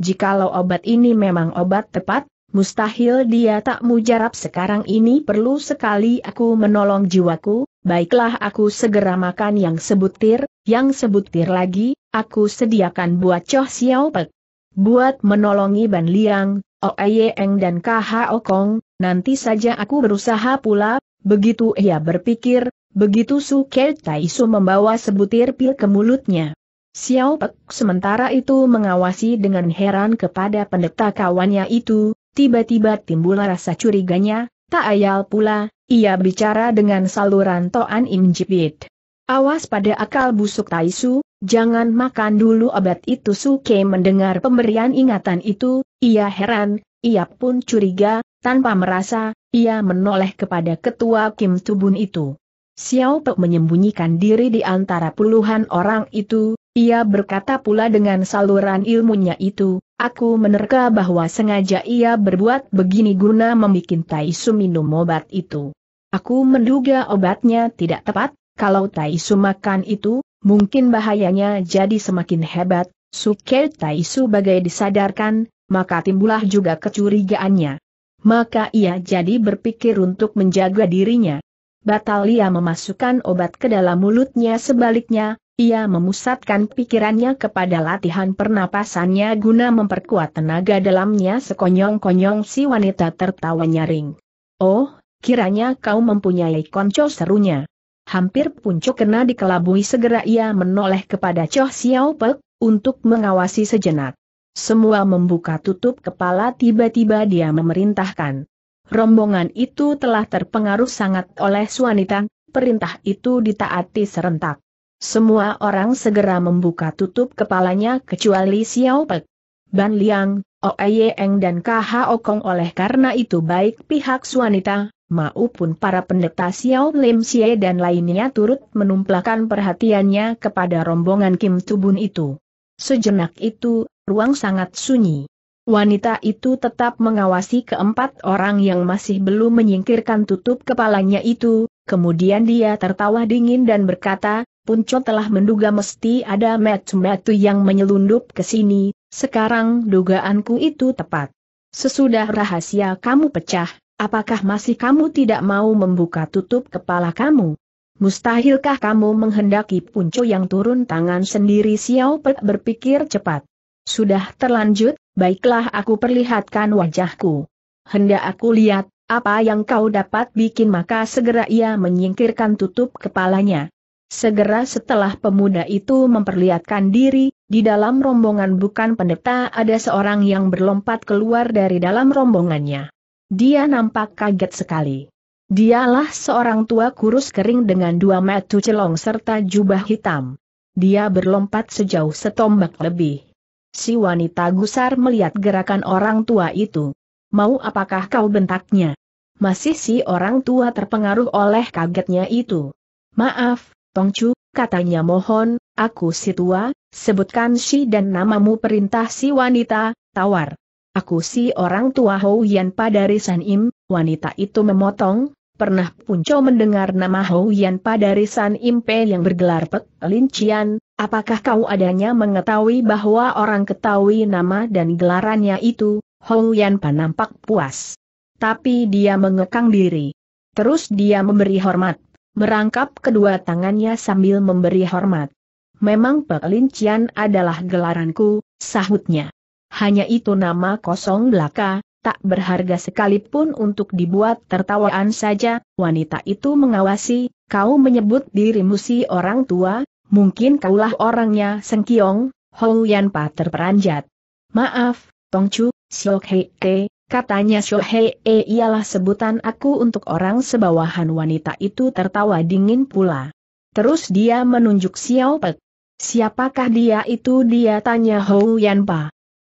Jikalau obat ini memang obat tepat, mustahil dia tak mujarab sekarang ini perlu sekali aku menolong jiwaku, baiklah aku segera makan yang sebutir, yang sebutir lagi, aku sediakan buat Choh Xiao Pek. Buat menolongi Ban Liang, Oeyeng dan Kaha Okong, nanti saja aku berusaha pula, begitu ia berpikir, begitu Su Ker Taisu membawa sebutir pil ke mulutnya. Xiao Pek sementara itu mengawasi dengan heran kepada pendeta kawannya itu, tiba-tiba timbul rasa curiganya, tak ayal pula, ia bicara dengan saluran Toan Im Jibit. Awas pada akal busuk Taisu, jangan makan dulu obat itu Suke mendengar pemberian ingatan itu, ia heran, ia pun curiga, tanpa merasa, ia menoleh kepada ketua Kim Tubun itu. Xiao Pe menyembunyikan diri di antara puluhan orang itu, ia berkata pula dengan saluran ilmunya itu, aku menerka bahwa sengaja ia berbuat begini guna membuat Tai Su minum obat itu. Aku menduga obatnya tidak tepat, kalau Tai Su makan itu, mungkin bahayanya jadi semakin hebat, Suke Su bagai disadarkan, maka timbulah juga kecurigaannya. Maka ia jadi berpikir untuk menjaga dirinya. Batal ia memasukkan obat ke dalam mulutnya sebaliknya, ia memusatkan pikirannya kepada latihan pernapasannya guna memperkuat tenaga dalamnya sekonyong-konyong si wanita tertawa nyaring. Oh, kiranya kau mempunyai konco serunya. Hampir puncuk kena dikelabui segera ia menoleh kepada Choh Xiao Pek, untuk mengawasi sejenak. Semua membuka tutup kepala tiba-tiba dia memerintahkan. Rombongan itu telah terpengaruh sangat oleh Suanita, perintah itu ditaati serentak. Semua orang segera membuka tutup kepalanya kecuali Xiao Pek. Ban Liang, Oe Eng dan KH Okong oleh karena itu baik pihak Suanita, maupun para pendeta Xiao Lim Xie dan lainnya turut menumplahkan perhatiannya kepada rombongan Kim Tubun itu. Sejenak itu, ruang sangat sunyi. Wanita itu tetap mengawasi keempat orang yang masih belum menyingkirkan tutup kepalanya itu, kemudian dia tertawa dingin dan berkata, Punco telah menduga mesti ada metu-metu yang menyelundup ke sini, sekarang dugaanku itu tepat. Sesudah rahasia kamu pecah, apakah masih kamu tidak mau membuka tutup kepala kamu? Mustahilkah kamu menghendaki Punco yang turun tangan sendiri Xiao Pe berpikir cepat. Sudah terlanjut, baiklah aku perlihatkan wajahku. Hendak aku lihat, apa yang kau dapat bikin maka segera ia menyingkirkan tutup kepalanya. Segera setelah pemuda itu memperlihatkan diri, di dalam rombongan bukan pendeta ada seorang yang berlompat keluar dari dalam rombongannya. Dia nampak kaget sekali. Dialah seorang tua kurus kering dengan dua metu celong serta jubah hitam. Dia berlompat sejauh setombak lebih. Si wanita gusar melihat gerakan orang tua itu. Mau apakah kau bentaknya? Masih si orang tua terpengaruh oleh kagetnya itu. Maaf, Tongcu, katanya mohon, aku si tua, sebutkan si dan namamu perintah si wanita, tawar. Aku si orang tua Hou Yan Padari San Im, wanita itu memotong, Pernah Punco mendengar nama Hou Yan pada Risan Impe yang bergelar Pek Lincian, Apakah kau adanya mengetahui bahwa orang ketahui nama dan gelarannya itu, Hou Yanpa nampak puas. Tapi dia mengekang diri. Terus dia memberi hormat, merangkap kedua tangannya sambil memberi hormat. Memang Pelincian adalah gelaranku, sahutnya. Hanya itu nama kosong belaka, tak berharga sekalipun untuk dibuat tertawaan saja, wanita itu mengawasi, kau menyebut dirimu si orang tua, Mungkin kaulah orangnya Seng Kiong. Hou Yan terperanjat. Maaf, Tong Chu, hei Siokhei, katanya Hei-e ialah sebutan aku untuk orang sebawahan wanita itu tertawa dingin pula. Terus dia menunjuk Xiao Pek. Siapakah dia itu dia tanya Hou Yan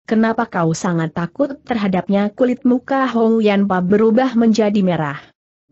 Kenapa kau sangat takut terhadapnya kulit muka Hou Yan berubah menjadi merah.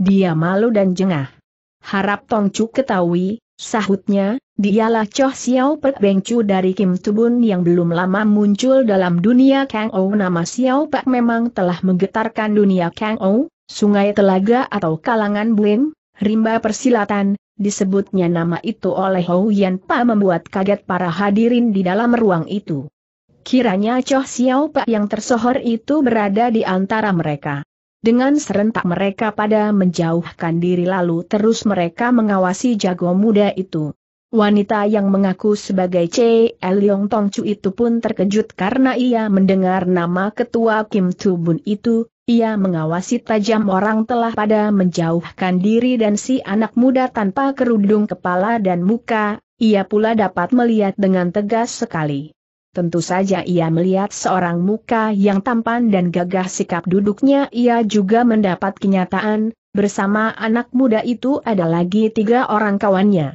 Dia malu dan jengah. Harap Tong Chu ketahui, Sahutnya, dialah Choh Xiao Pek Beng Chu dari Kim Tubun yang belum lama muncul dalam dunia Kang Ou. Nama Xiao Pek memang telah menggetarkan dunia Kang Ou, sungai telaga atau kalangan Bling, rimba persilatan, disebutnya nama itu oleh Hou Yan Pa membuat kaget para hadirin di dalam ruang itu. Kiranya Choh Xiao Pek yang tersohor itu berada di antara mereka dengan serentak mereka pada menjauhkan diri lalu terus mereka mengawasi jago muda itu. Wanita yang mengaku sebagai C. Tong Tongcu itu pun terkejut karena ia mendengar nama ketua Kim Tsubun itu, ia mengawasi tajam orang telah pada menjauhkan diri dan si anak muda tanpa kerudung kepala dan muka, ia pula dapat melihat dengan tegas sekali. Tentu saja ia melihat seorang muka yang tampan dan gagah sikap duduknya ia juga mendapat kenyataan, bersama anak muda itu ada lagi tiga orang kawannya.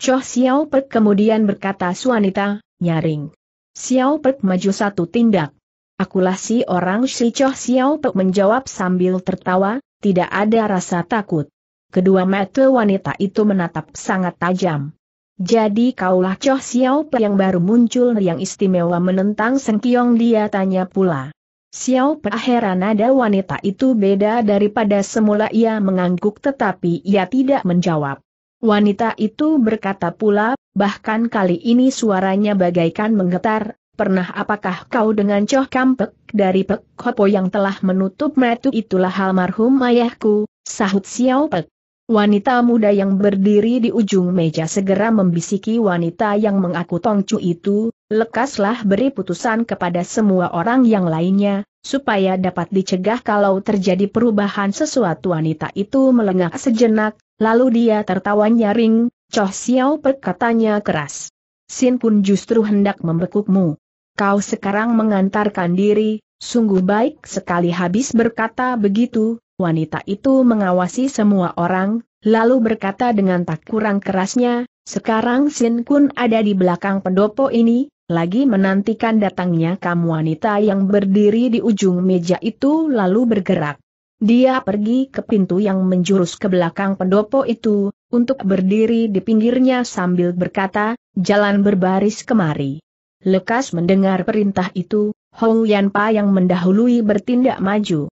Choh Xiao Pek kemudian berkata suanita, nyaring. Xiao Pek maju satu tindak. Akulah si orang si Choh Xiao Pek menjawab sambil tertawa, tidak ada rasa takut. Kedua mata wanita itu menatap sangat tajam. Jadi kaulah Choh Xiao Pe yang baru muncul yang istimewa menentang Seng Kiong dia tanya pula. Xiao Pe ah, heran ada wanita itu beda daripada semula ia mengangguk tetapi ia tidak menjawab. Wanita itu berkata pula, bahkan kali ini suaranya bagaikan menggetar, pernah apakah kau dengan Choh Kampek dari Pek Hopo yang telah menutup metu itulah almarhum ayahku, sahut Xiao Pek. Wanita muda yang berdiri di ujung meja segera membisiki wanita yang mengaku Tongcu itu, lekaslah beri putusan kepada semua orang yang lainnya, supaya dapat dicegah kalau terjadi perubahan sesuatu wanita itu melengak sejenak, lalu dia tertawa nyaring, Choh Xiao perkatanya keras. Sin pun justru hendak membekukmu. Kau sekarang mengantarkan diri, sungguh baik sekali habis berkata begitu, wanita itu mengawasi semua orang, lalu berkata dengan tak kurang kerasnya, sekarang Sin Kun ada di belakang pendopo ini, lagi menantikan datangnya kamu wanita yang berdiri di ujung meja itu lalu bergerak. Dia pergi ke pintu yang menjurus ke belakang pendopo itu, untuk berdiri di pinggirnya sambil berkata, jalan berbaris kemari. Lekas mendengar perintah itu, Hou Yan Pa yang mendahului bertindak maju.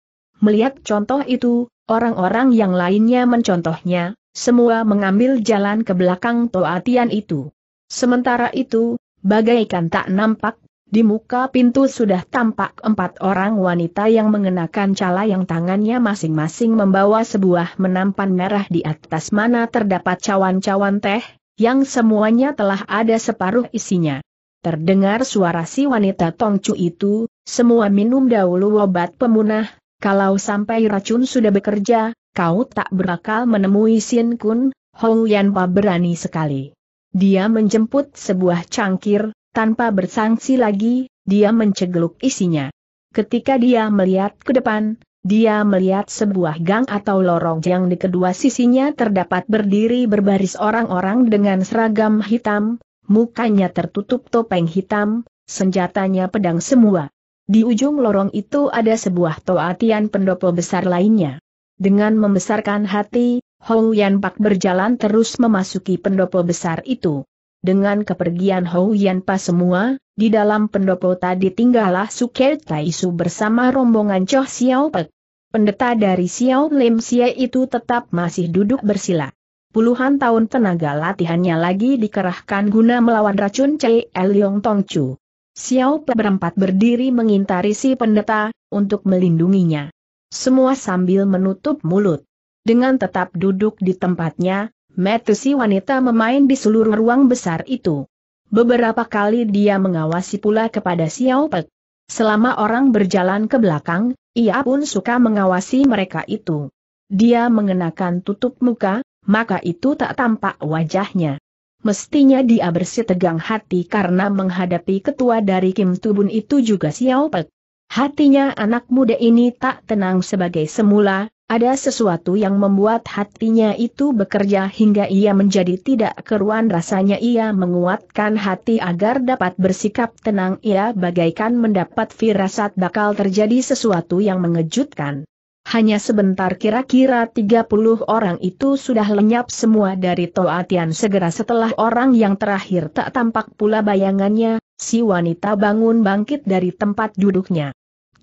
Melihat contoh itu, orang-orang yang lainnya mencontohnya, semua mengambil jalan ke belakang Toatian itu. Sementara itu, bagaikan tak nampak, di muka pintu sudah tampak empat orang wanita yang mengenakan cala yang tangannya masing-masing membawa sebuah menampan merah di atas mana terdapat cawan-cawan teh, yang semuanya telah ada separuh isinya. Terdengar suara si wanita Tongcu itu, semua minum dahulu obat pemunah, kalau sampai racun sudah bekerja, kau tak berakal menemui Sin Kun, Hong Yanpa berani sekali. Dia menjemput sebuah cangkir, tanpa bersangsi lagi, dia mencegluk isinya. Ketika dia melihat ke depan, dia melihat sebuah gang atau lorong yang di kedua sisinya terdapat berdiri berbaris orang-orang dengan seragam hitam, mukanya tertutup topeng hitam, senjatanya pedang semua. Di ujung lorong itu ada sebuah toatian pendopo besar lainnya. Dengan membesarkan hati, Hou Yan Pak berjalan terus memasuki pendopo besar itu. Dengan kepergian Hou Yan Pak semua, di dalam pendopo tadi tinggallah Tai Taisu bersama rombongan Choh Xiao Pek. Pendeta dari Xiao Lim Xie itu tetap masih duduk bersila. Puluhan tahun tenaga latihannya lagi dikerahkan guna melawan racun Chei Tong Tongchu. Xiao Pe berempat berdiri mengintari si pendeta, untuk melindunginya. Semua sambil menutup mulut. Dengan tetap duduk di tempatnya, metu si wanita memain di seluruh ruang besar itu. Beberapa kali dia mengawasi pula kepada Xiao Pe. Selama orang berjalan ke belakang, ia pun suka mengawasi mereka itu. Dia mengenakan tutup muka, maka itu tak tampak wajahnya. Mestinya dia bersih tegang hati karena menghadapi ketua dari Kim Tubun itu juga Xiao Pek. Hatinya anak muda ini tak tenang sebagai semula, ada sesuatu yang membuat hatinya itu bekerja hingga ia menjadi tidak keruan rasanya ia menguatkan hati agar dapat bersikap tenang ia bagaikan mendapat firasat bakal terjadi sesuatu yang mengejutkan. Hanya sebentar kira-kira 30 orang itu sudah lenyap semua dari Toatian segera setelah orang yang terakhir tak tampak pula bayangannya, si wanita bangun bangkit dari tempat duduknya.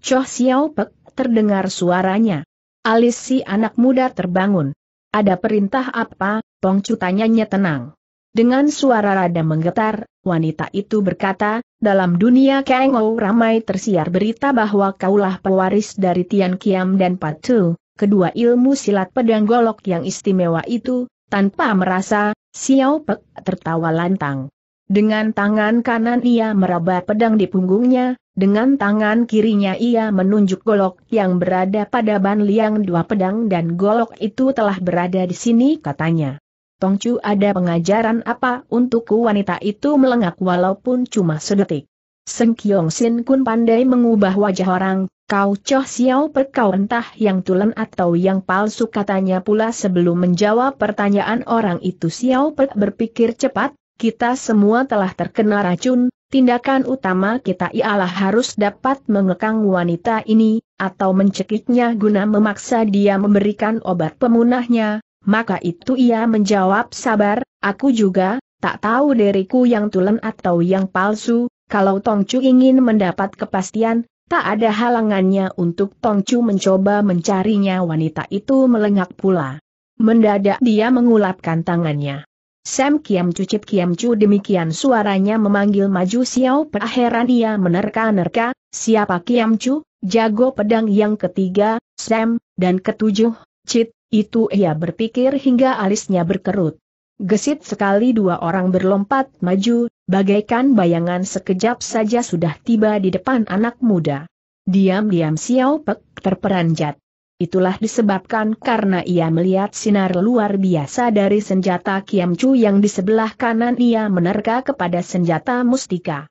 Choh Xiao Pek, terdengar suaranya. Alis si anak muda terbangun. Ada perintah apa, Cu tanyanya tenang. Dengan suara rada menggetar, wanita itu berkata, dalam dunia Kang ramai tersiar berita bahwa kaulah pewaris dari Tian Kiam dan Patu, kedua ilmu silat pedang golok yang istimewa itu, tanpa merasa, Xiao Pek tertawa lantang. Dengan tangan kanan ia meraba pedang di punggungnya, dengan tangan kirinya ia menunjuk golok yang berada pada ban liang dua pedang dan golok itu telah berada di sini katanya. Tongcu ada pengajaran apa untukku wanita itu melengak walaupun cuma sedetik. Seng Kiong Sin Kun pandai mengubah wajah orang, kau Choh siau Perkau entah yang tulen atau yang palsu katanya pula sebelum menjawab pertanyaan orang itu siau Per berpikir cepat, kita semua telah terkena racun, tindakan utama kita ialah harus dapat mengekang wanita ini, atau mencekiknya guna memaksa dia memberikan obat pemunahnya, maka itu ia menjawab sabar, aku juga, tak tahu diriku yang tulen atau yang palsu, kalau Tongcu ingin mendapat kepastian, tak ada halangannya untuk Tongcu mencoba mencarinya wanita itu melengak pula. Mendadak dia mengulapkan tangannya. Sam Kiam cucip Kiam Chu demikian suaranya memanggil maju Xiao Pe heran ia menerka-nerka, siapa Kiam Chu, jago pedang yang ketiga, Sam, dan ketujuh, Cit, itu ia berpikir hingga alisnya berkerut. Gesit sekali dua orang berlompat maju, bagaikan bayangan sekejap saja sudah tiba di depan anak muda. Diam-diam Xiao Pek terperanjat. Itulah disebabkan karena ia melihat sinar luar biasa dari senjata Kiam Chu yang di sebelah kanan ia menerka kepada senjata mustika.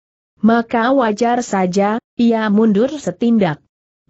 Maka wajar saja, ia mundur setindak.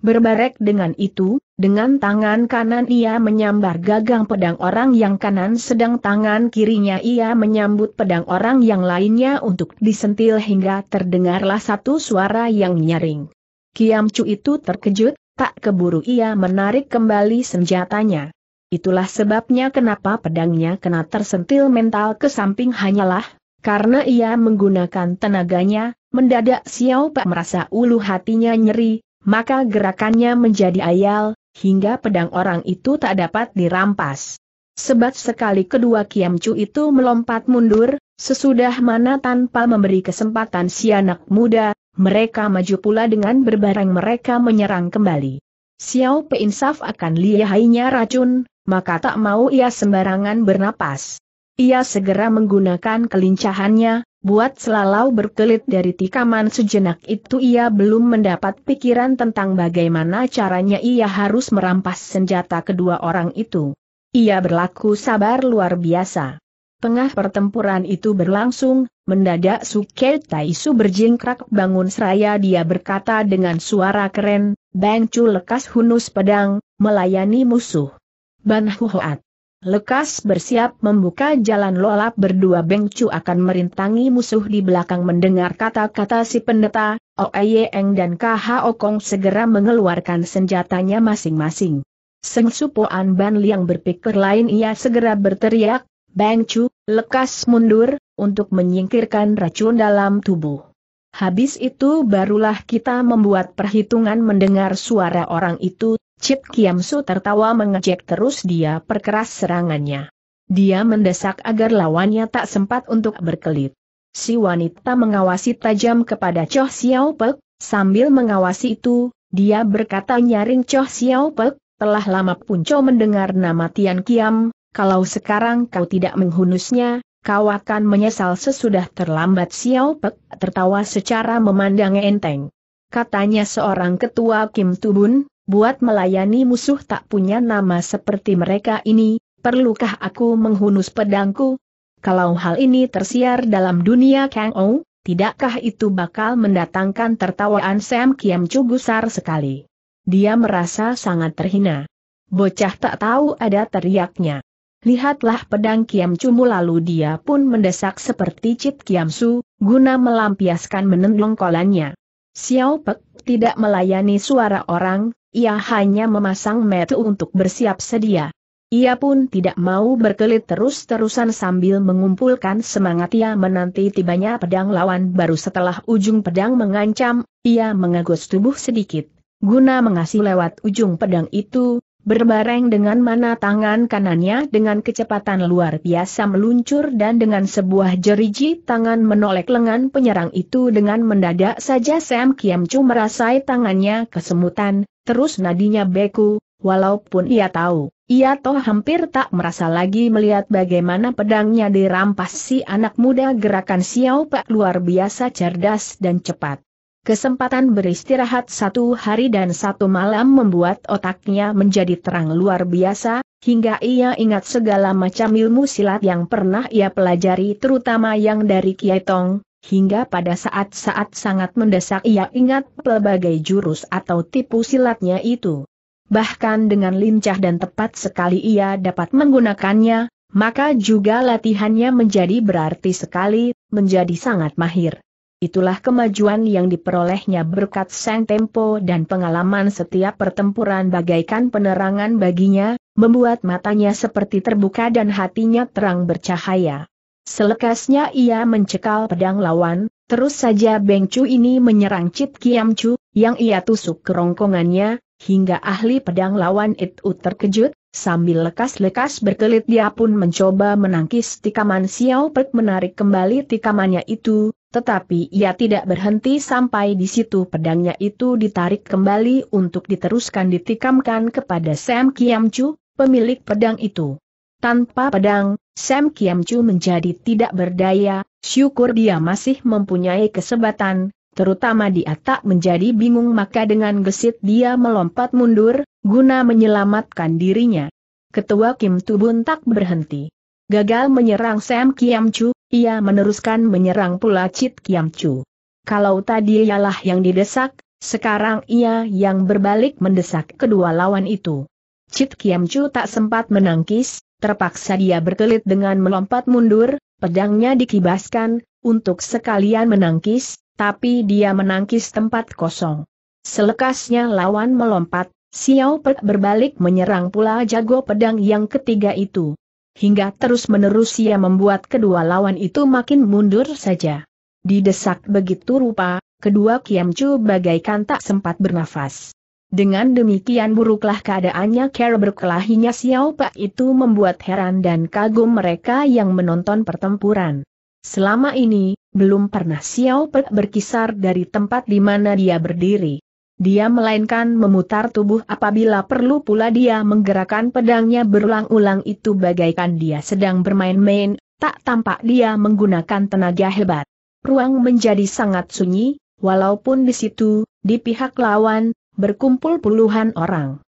Berbarek dengan itu, dengan tangan kanan ia menyambar gagang pedang orang yang kanan sedang tangan kirinya ia menyambut pedang orang yang lainnya untuk disentil hingga terdengarlah satu suara yang nyaring. Kiamcu itu terkejut, tak keburu ia menarik kembali senjatanya. Itulah sebabnya kenapa pedangnya kena tersentil mental ke samping hanyalah, karena ia menggunakan tenaganya, mendadak Xiao Pak merasa ulu hatinya nyeri, maka gerakannya menjadi ayal, hingga pedang orang itu tak dapat dirampas. Sebat sekali kedua Kiam Chu itu melompat mundur, sesudah mana tanpa memberi kesempatan si anak muda, mereka maju pula dengan berbarang mereka menyerang kembali. Xiao Peinsaf akan lihainya racun, maka tak mau ia sembarangan bernapas. Ia segera menggunakan kelincahannya, Buat selalu berkelit dari tikaman sejenak itu ia belum mendapat pikiran tentang bagaimana caranya ia harus merampas senjata kedua orang itu. Ia berlaku sabar luar biasa. Tengah pertempuran itu berlangsung, mendadak Suke Taisu berjingkrak bangun seraya dia berkata dengan suara keren, Bang Chu lekas hunus pedang, melayani musuh. Ban Huat. Lekas bersiap membuka jalan lolap berdua Bengcu akan merintangi musuh di belakang mendengar kata-kata si pendeta, oh Eng dan Kh Okong segera mengeluarkan senjatanya masing-masing. Seng Supoan Ban Liang berpikir lain ia segera berteriak, Bengcu, lekas mundur, untuk menyingkirkan racun dalam tubuh. Habis itu barulah kita membuat perhitungan mendengar suara orang itu, Chip Kiam Su tertawa mengejek terus dia perkeras serangannya. Dia mendesak agar lawannya tak sempat untuk berkelit. Si wanita mengawasi tajam kepada Choh Xiao Pek, sambil mengawasi itu, dia berkata nyaring Choh Xiao Pek, telah lama pun Punco mendengar nama Tian Kiam, kalau sekarang kau tidak menghunusnya, kau akan menyesal sesudah terlambat Xiao Pek tertawa secara memandang enteng. Katanya seorang ketua Kim Tubun, buat melayani musuh tak punya nama seperti mereka ini, perlukah aku menghunus pedangku? Kalau hal ini tersiar dalam dunia Kang Ou, tidakkah itu bakal mendatangkan tertawaan Sam Kiam Chu gusar sekali? Dia merasa sangat terhina. Bocah tak tahu ada teriaknya. Lihatlah pedang Kiam Chu lalu dia pun mendesak seperti cip Kiam Su, guna melampiaskan menendong kolannya. Xiao Pek tidak melayani suara orang, ia hanya memasang metu untuk bersiap sedia. Ia pun tidak mau berkelit terus-terusan sambil mengumpulkan semangat ia menanti tibanya pedang lawan baru setelah ujung pedang mengancam, ia mengagus tubuh sedikit, guna mengasih lewat ujung pedang itu, berbareng dengan mana tangan kanannya dengan kecepatan luar biasa meluncur dan dengan sebuah jeriji tangan menolek lengan penyerang itu dengan mendadak saja Sam Chu merasai tangannya kesemutan, terus nadinya beku, walaupun ia tahu, ia toh hampir tak merasa lagi melihat bagaimana pedangnya dirampas si anak muda gerakan Xiao Pak luar biasa cerdas dan cepat. Kesempatan beristirahat satu hari dan satu malam membuat otaknya menjadi terang luar biasa, hingga ia ingat segala macam ilmu silat yang pernah ia pelajari terutama yang dari Kiai Tong, Hingga pada saat-saat sangat mendesak ia ingat pelbagai jurus atau tipu silatnya itu. Bahkan dengan lincah dan tepat sekali ia dapat menggunakannya, maka juga latihannya menjadi berarti sekali, menjadi sangat mahir. Itulah kemajuan yang diperolehnya berkat sang tempo dan pengalaman setiap pertempuran bagaikan penerangan baginya, membuat matanya seperti terbuka dan hatinya terang bercahaya. Selekasnya ia mencekal pedang lawan, terus saja Beng Chu ini menyerang Chit Kiam Chu, yang ia tusuk kerongkongannya, hingga ahli pedang lawan itu terkejut, sambil lekas-lekas berkelit dia pun mencoba menangkis tikaman Xiao Pek menarik kembali tikamannya itu, tetapi ia tidak berhenti sampai di situ pedangnya itu ditarik kembali untuk diteruskan ditikamkan kepada Sam Kiam Chu, pemilik pedang itu. Tanpa pedang, Sam Chu menjadi tidak berdaya, syukur dia masih mempunyai kesempatan, terutama dia tak menjadi bingung maka dengan gesit dia melompat mundur, guna menyelamatkan dirinya. Ketua Kim Tubun tak berhenti. Gagal menyerang Sam Chu, ia meneruskan menyerang pula Chit Chu. Kalau tadi ialah yang didesak, sekarang ia yang berbalik mendesak kedua lawan itu. Chit Chu tak sempat menangkis, Terpaksa dia berkelit dengan melompat mundur, pedangnya dikibaskan, untuk sekalian menangkis, tapi dia menangkis tempat kosong. Selekasnya lawan melompat, Xiao Pek berbalik menyerang pula jago pedang yang ketiga itu. Hingga terus-menerus ia membuat kedua lawan itu makin mundur saja. Didesak begitu rupa, kedua Kiam Chu bagaikan tak sempat bernafas. Dengan demikian buruklah keadaannya Care berkelahinya Xiao Pak itu membuat heran dan kagum mereka yang menonton pertempuran. Selama ini, belum pernah Xiao Pak berkisar dari tempat di mana dia berdiri. Dia melainkan memutar tubuh apabila perlu pula dia menggerakkan pedangnya berulang-ulang itu bagaikan dia sedang bermain-main, tak tampak dia menggunakan tenaga hebat. Ruang menjadi sangat sunyi, walaupun di situ, di pihak lawan, berkumpul puluhan orang.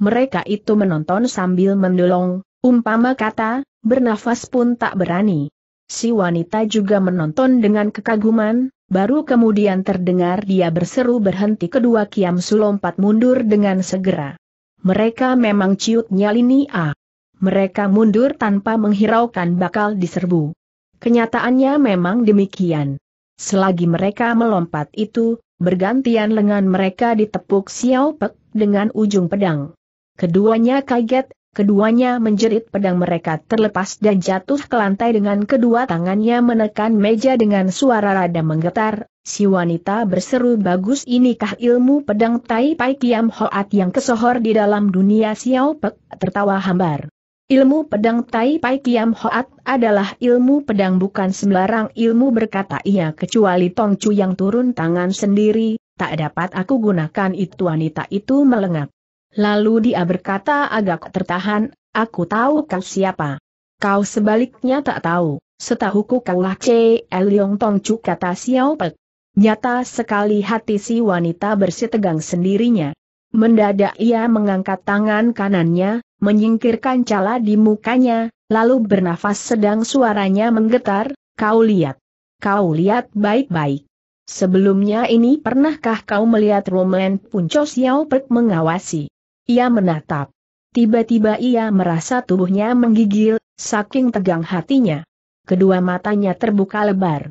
Mereka itu menonton sambil mendolong, umpama kata, bernafas pun tak berani. Si wanita juga menonton dengan kekaguman, baru kemudian terdengar dia berseru berhenti kedua Kiam Su mundur dengan segera. Mereka memang ciut nyalini A. Ah. Mereka mundur tanpa menghiraukan bakal diserbu. Kenyataannya memang demikian. Selagi mereka melompat itu, bergantian lengan mereka ditepuk Xiao Pek dengan ujung pedang. Keduanya kaget, keduanya menjerit pedang mereka terlepas dan jatuh ke lantai dengan kedua tangannya menekan meja dengan suara rada menggetar, si wanita berseru bagus inikah ilmu pedang Tai Pai Kiam Hoat yang kesohor di dalam dunia Xiao Pek tertawa hambar. Ilmu pedang Tai Pai Kiam Hoat adalah ilmu pedang bukan sembarang ilmu berkata ia kecuali Tong Chu yang turun tangan sendiri, tak dapat aku gunakan itu wanita itu melengak. Lalu dia berkata agak tertahan, aku tahu kau siapa. Kau sebaliknya tak tahu, setahuku kaulah C. Yong Tong Chu kata Xiao Pek. Nyata sekali hati si wanita bersitegang sendirinya. Mendadak ia mengangkat tangan kanannya, menyingkirkan cala di mukanya, lalu bernafas sedang suaranya menggetar, kau lihat. Kau lihat baik-baik. Sebelumnya ini pernahkah kau melihat Roman Punco Xiao Pek mengawasi? Ia menatap. Tiba-tiba ia merasa tubuhnya menggigil, saking tegang hatinya. Kedua matanya terbuka lebar.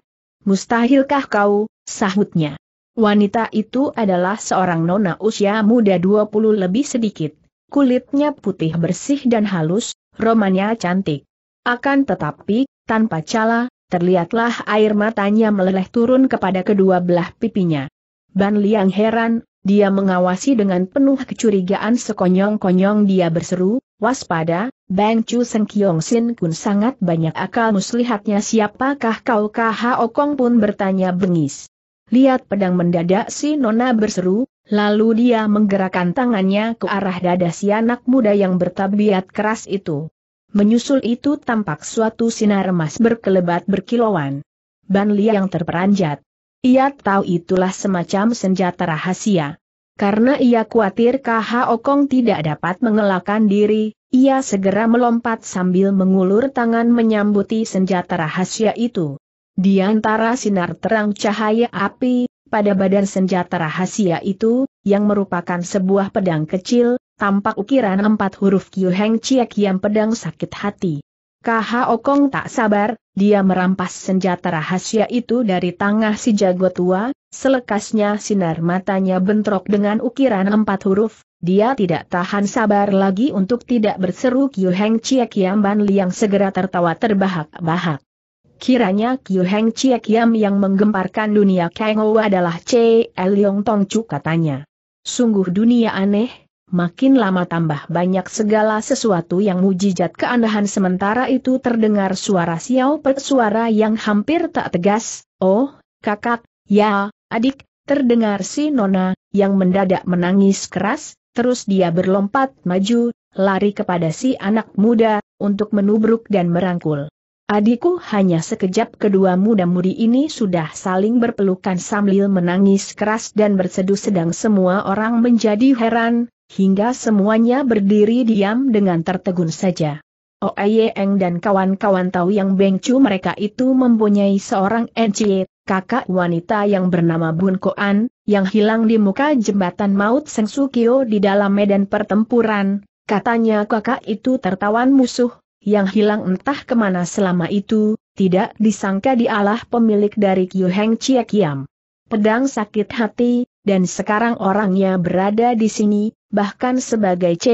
Mustahilkah kau, sahutnya. Wanita itu adalah seorang nona usia muda 20 lebih sedikit kulitnya putih bersih dan halus, romanya cantik. Akan tetapi, tanpa cala, terlihatlah air matanya meleleh turun kepada kedua belah pipinya. Ban Liang heran, dia mengawasi dengan penuh kecurigaan sekonyong-konyong dia berseru, waspada, Bang Chu Seng Kiong Sin Kun sangat banyak akal muslihatnya siapakah kau Kah Okong pun bertanya bengis. Lihat pedang mendadak si Nona berseru, Lalu dia menggerakkan tangannya ke arah dada si anak muda yang bertabiat keras itu. Menyusul itu tampak suatu sinar emas berkelebat berkilauan. Ban Li yang terperanjat. Ia tahu itulah semacam senjata rahasia. Karena ia khawatir KH Okong tidak dapat mengelakkan diri, ia segera melompat sambil mengulur tangan menyambuti senjata rahasia itu. Di antara sinar terang cahaya api, pada badan senjata rahasia itu, yang merupakan sebuah pedang kecil, tampak ukiran empat huruf Qiu Heng Chiek yang pedang sakit hati. KH Okong tak sabar, dia merampas senjata rahasia itu dari tangan si jago tua, selekasnya sinar matanya bentrok dengan ukiran empat huruf, dia tidak tahan sabar lagi untuk tidak berseru Qiu Heng Chiek Yamban Liang segera tertawa terbahak-bahak. Kiranya Kyu Heng Chiek Yam yang menggemparkan dunia Ou adalah C. yong Tong Chu katanya. Sungguh dunia aneh, makin lama tambah banyak segala sesuatu yang mujizat keanehan sementara itu terdengar suara Xiao per suara yang hampir tak tegas, oh, kakak, ya, adik, terdengar si Nona, yang mendadak menangis keras, terus dia berlompat maju, lari kepada si anak muda, untuk menubruk dan merangkul. Adikku hanya sekejap kedua muda mudi ini sudah saling berpelukan sambil menangis keras dan berseduh sedang semua orang menjadi heran, hingga semuanya berdiri diam dengan tertegun saja. Oye oh, Eng dan kawan-kawan tahu yang Bengcu mereka itu mempunyai seorang Encie, kakak wanita yang bernama Bun Koan, yang hilang di muka jembatan maut Seng Sukio di dalam medan pertempuran, katanya kakak itu tertawan musuh, yang hilang entah kemana selama itu, tidak disangka dialah pemilik dari Kyu Heng Chie Pedang sakit hati, dan sekarang orangnya berada di sini, bahkan sebagai C.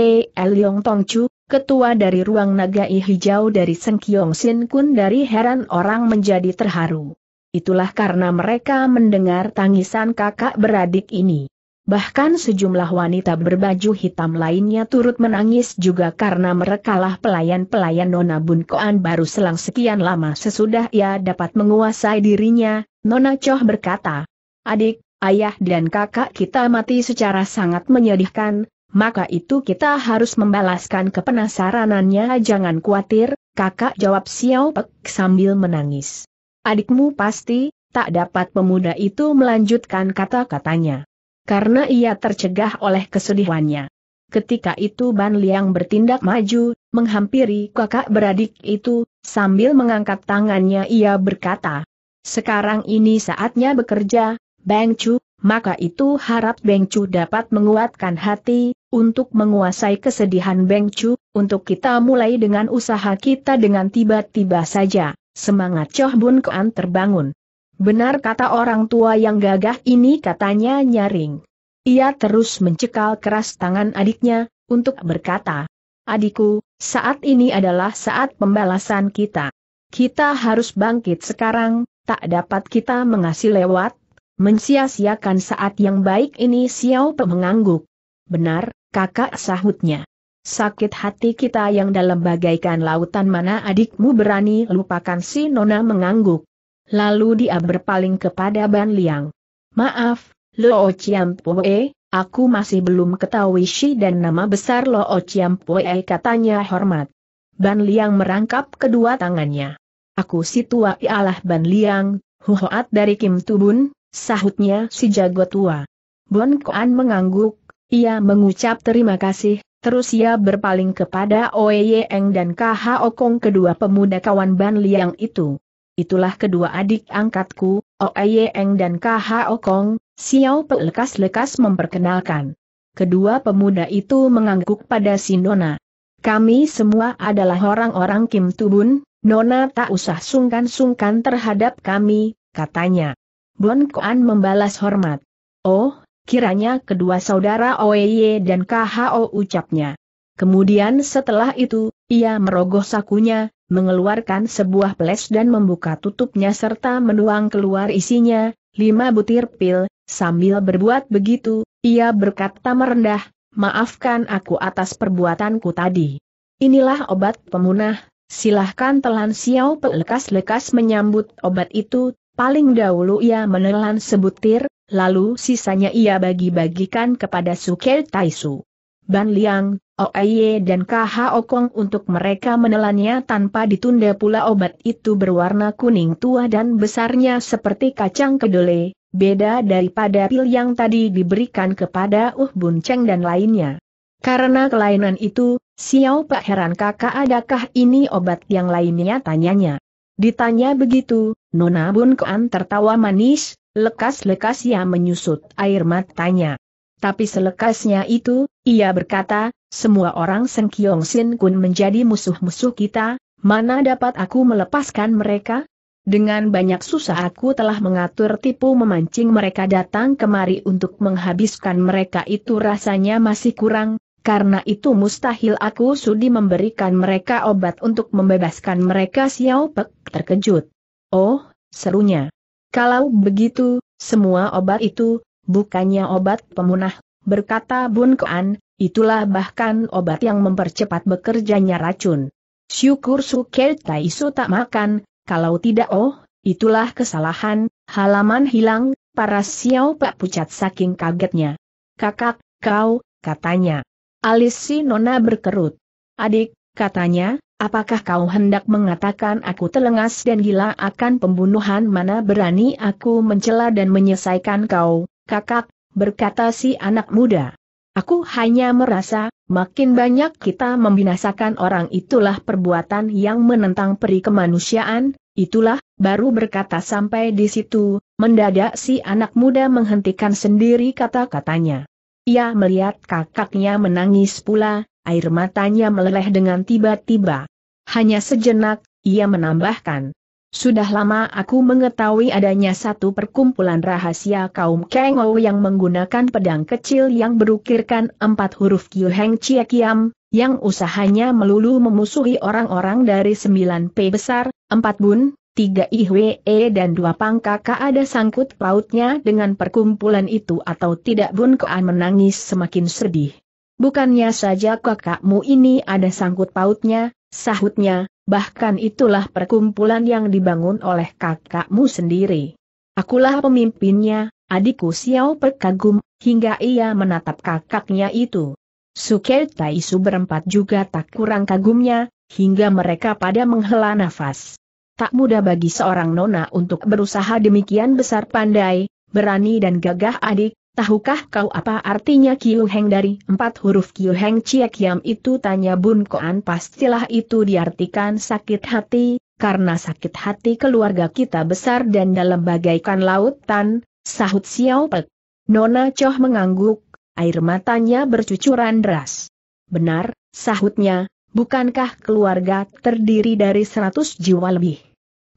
Tong Chu, ketua dari ruang naga hijau dari Seng Sengkiong Sin Kun dari heran orang menjadi terharu. Itulah karena mereka mendengar tangisan kakak beradik ini. Bahkan sejumlah wanita berbaju hitam lainnya turut menangis juga karena merekalah pelayan-pelayan Nona Koan baru selang sekian lama sesudah ia dapat menguasai dirinya, Nona Choh berkata, Adik, ayah dan kakak kita mati secara sangat menyedihkan, maka itu kita harus membalaskan kepenasaranannya jangan khawatir, kakak jawab Xiao Pek sambil menangis. Adikmu pasti, tak dapat pemuda itu melanjutkan kata-katanya karena ia tercegah oleh kesedihannya. Ketika itu Ban Liang bertindak maju, menghampiri kakak beradik itu, sambil mengangkat tangannya ia berkata, Sekarang ini saatnya bekerja, Bang Chu, maka itu harap Beng Chu dapat menguatkan hati, untuk menguasai kesedihan Beng Chu, untuk kita mulai dengan usaha kita dengan tiba-tiba saja, semangat Choh Bun Kuan terbangun. Benar kata orang tua yang gagah ini katanya nyaring. Ia terus mencekal keras tangan adiknya, untuk berkata, Adikku, saat ini adalah saat pembalasan kita. Kita harus bangkit sekarang, tak dapat kita mengasih lewat, mensia-siakan saat yang baik ini Xiao Pe mengangguk. Benar, kakak sahutnya. Sakit hati kita yang dalam bagaikan lautan mana adikmu berani lupakan si Nona mengangguk. Lalu dia berpaling kepada Ban Liang. Maaf, Lo Chiam Pue, aku masih belum ketahui si dan nama besar Lo Chiam Pue katanya hormat. Ban Liang merangkap kedua tangannya. Aku si tua ialah Ban Liang, huhoat dari Kim Tubun, sahutnya si jago tua. Bon Koan mengangguk, ia mengucap terima kasih, terus ia berpaling kepada Oe Yeeng dan KH Okong kedua pemuda kawan Ban Liang itu itulah kedua adik angkatku, oh Eng dan KHO oh Kong, Xiao Pe lekas-lekas memperkenalkan. Kedua pemuda itu mengangguk pada si Nona. Kami semua adalah orang-orang Kim Tubun, Nona tak usah sungkan-sungkan terhadap kami, katanya. Bon Koan membalas hormat. Oh, kiranya kedua saudara Oeye oh dan O ucapnya. Kemudian setelah itu, ia merogoh sakunya, mengeluarkan sebuah peles dan membuka tutupnya serta menuang keluar isinya, lima butir pil, sambil berbuat begitu, ia berkata merendah, maafkan aku atas perbuatanku tadi. Inilah obat pemunah, silahkan telan Xiao pelekas lekas-lekas menyambut obat itu, paling dahulu ia menelan sebutir, lalu sisanya ia bagi-bagikan kepada Sukel Taisu. Ban Liang, Oeye oh, dan KH Okong untuk mereka menelannya tanpa ditunda pula obat itu berwarna kuning tua dan besarnya seperti kacang kedele, beda daripada pil yang tadi diberikan kepada Uh Bun Cheng dan lainnya. Karena kelainan itu, Xiao Pak heran kakak adakah ini obat yang lainnya tanyanya. Ditanya begitu, Nona Bun tertawa manis, lekas-lekas ia menyusut air matanya. Tapi selekasnya itu, ia berkata, semua orang Seng Kiong Sin Kun menjadi musuh-musuh kita, mana dapat aku melepaskan mereka? Dengan banyak susah aku telah mengatur tipu memancing mereka datang kemari untuk menghabiskan mereka itu rasanya masih kurang, karena itu mustahil aku sudi memberikan mereka obat untuk membebaskan mereka Xiao Pek terkejut. Oh, serunya. Kalau begitu, semua obat itu, bukannya obat pemunah, berkata Bun Kuan, Itulah bahkan obat yang mempercepat bekerjanya racun. Syukur Suker Taisu tak makan, kalau tidak oh, itulah kesalahan, halaman hilang, para Xiao Pak pucat saking kagetnya. Kakak, kau, katanya. Alis si Nona berkerut. Adik, katanya, Apakah kau hendak mengatakan aku telengas dan gila akan pembunuhan mana berani aku mencela dan menyelesaikan kau, kakak, berkata si anak muda. Aku hanya merasa, makin banyak kita membinasakan orang itulah perbuatan yang menentang peri kemanusiaan, itulah, baru berkata sampai di situ, mendadak si anak muda menghentikan sendiri kata-katanya. Ia melihat kakaknya menangis pula, air matanya meleleh dengan tiba-tiba. Hanya sejenak, ia menambahkan, sudah lama aku mengetahui adanya satu perkumpulan rahasia kaum Kengo yang menggunakan pedang kecil yang berukirkan empat huruf Kyu Heng Chia Kiam, yang usahanya melulu memusuhi orang-orang dari sembilan p besar, empat Bun, 3 IWE e dan dua pangka ada sangkut pautnya dengan perkumpulan itu atau tidak Bun kean menangis semakin sedih. Bukannya saja kakakmu ini ada sangkut pautnya, sahutnya, bahkan itulah perkumpulan yang dibangun oleh kakakmu sendiri. Akulah pemimpinnya, adikku Xiao perkagum, hingga ia menatap kakaknya itu. Suke Taisu berempat juga tak kurang kagumnya, hingga mereka pada menghela nafas. Tak mudah bagi seorang nona untuk berusaha demikian besar pandai, berani dan gagah adik, Tahukah kau apa artinya Kiu Heng dari empat huruf Kiu Heng Ciek Yam itu tanya Bun Koan pastilah itu diartikan sakit hati, karena sakit hati keluarga kita besar dan dalam bagaikan lautan, sahut Xiao Pek. Nona Choh mengangguk, air matanya bercucuran deras. Benar, sahutnya, bukankah keluarga terdiri dari seratus jiwa lebih?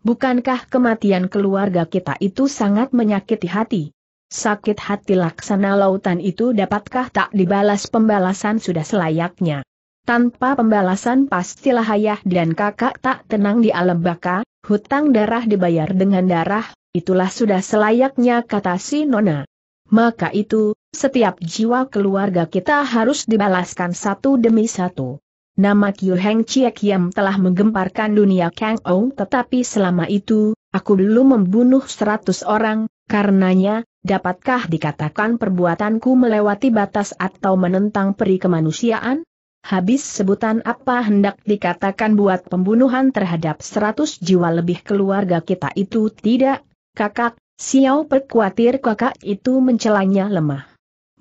Bukankah kematian keluarga kita itu sangat menyakiti hati? Sakit hati laksana lautan itu dapatkah tak dibalas pembalasan sudah selayaknya. Tanpa pembalasan pastilah ayah dan kakak tak tenang di alam baka, hutang darah dibayar dengan darah, itulah sudah selayaknya kata si Nona. Maka itu, setiap jiwa keluarga kita harus dibalaskan satu demi satu. Nama Kyu Heng Chie Kiam telah menggemparkan dunia Kang Ong tetapi selama itu, aku belum membunuh seratus orang, karenanya, dapatkah dikatakan perbuatanku melewati batas atau menentang peri kemanusiaan? Habis sebutan apa hendak dikatakan buat pembunuhan terhadap seratus jiwa lebih keluarga kita itu tidak, kakak, Xiao perkuatir kakak itu mencelanya lemah.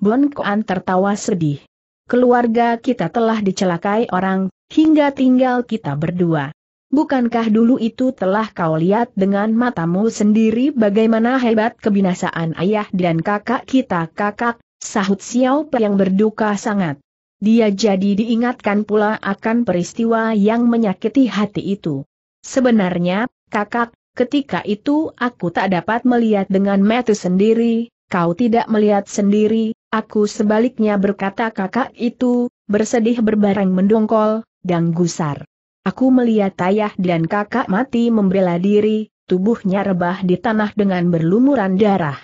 Bon Koan tertawa sedih. Keluarga kita telah dicelakai orang, hingga tinggal kita berdua. Bukankah dulu itu telah kau lihat dengan matamu sendiri bagaimana hebat kebinasaan ayah dan kakak kita kakak, sahut Xiao Pe yang berduka sangat. Dia jadi diingatkan pula akan peristiwa yang menyakiti hati itu. Sebenarnya, kakak, ketika itu aku tak dapat melihat dengan mata sendiri, kau tidak melihat sendiri, aku sebaliknya berkata kakak itu, bersedih berbareng mendongkol, dan gusar. Aku melihat ayah dan kakak mati membela diri, tubuhnya rebah di tanah dengan berlumuran darah.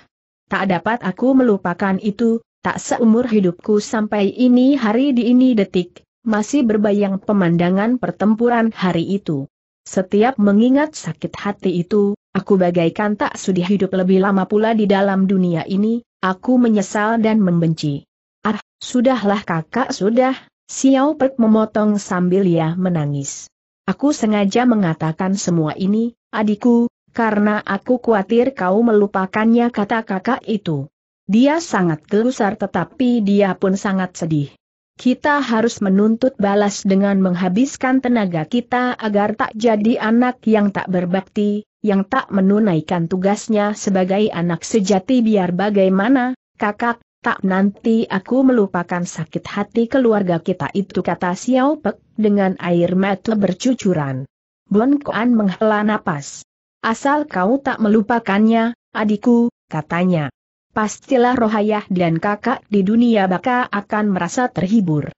Tak dapat aku melupakan itu, tak seumur hidupku sampai ini hari di ini detik, masih berbayang pemandangan pertempuran hari itu. Setiap mengingat sakit hati itu, aku bagaikan tak sudi hidup lebih lama pula di dalam dunia ini, aku menyesal dan membenci. Ah, sudahlah kakak sudah, Xiao Pek memotong sambil ia menangis. Aku sengaja mengatakan semua ini, adikku, karena aku khawatir kau melupakannya kata kakak itu. Dia sangat gelusar tetapi dia pun sangat sedih. Kita harus menuntut balas dengan menghabiskan tenaga kita agar tak jadi anak yang tak berbakti, yang tak menunaikan tugasnya sebagai anak sejati biar bagaimana, kakak, tak nanti aku melupakan sakit hati keluarga kita itu kata Xiao Pek, dengan air mata bercucuran. Bon Koan menghela napas. Asal kau tak melupakannya, adikku, katanya. Pastilah rohayah dan kakak di dunia baka akan merasa terhibur.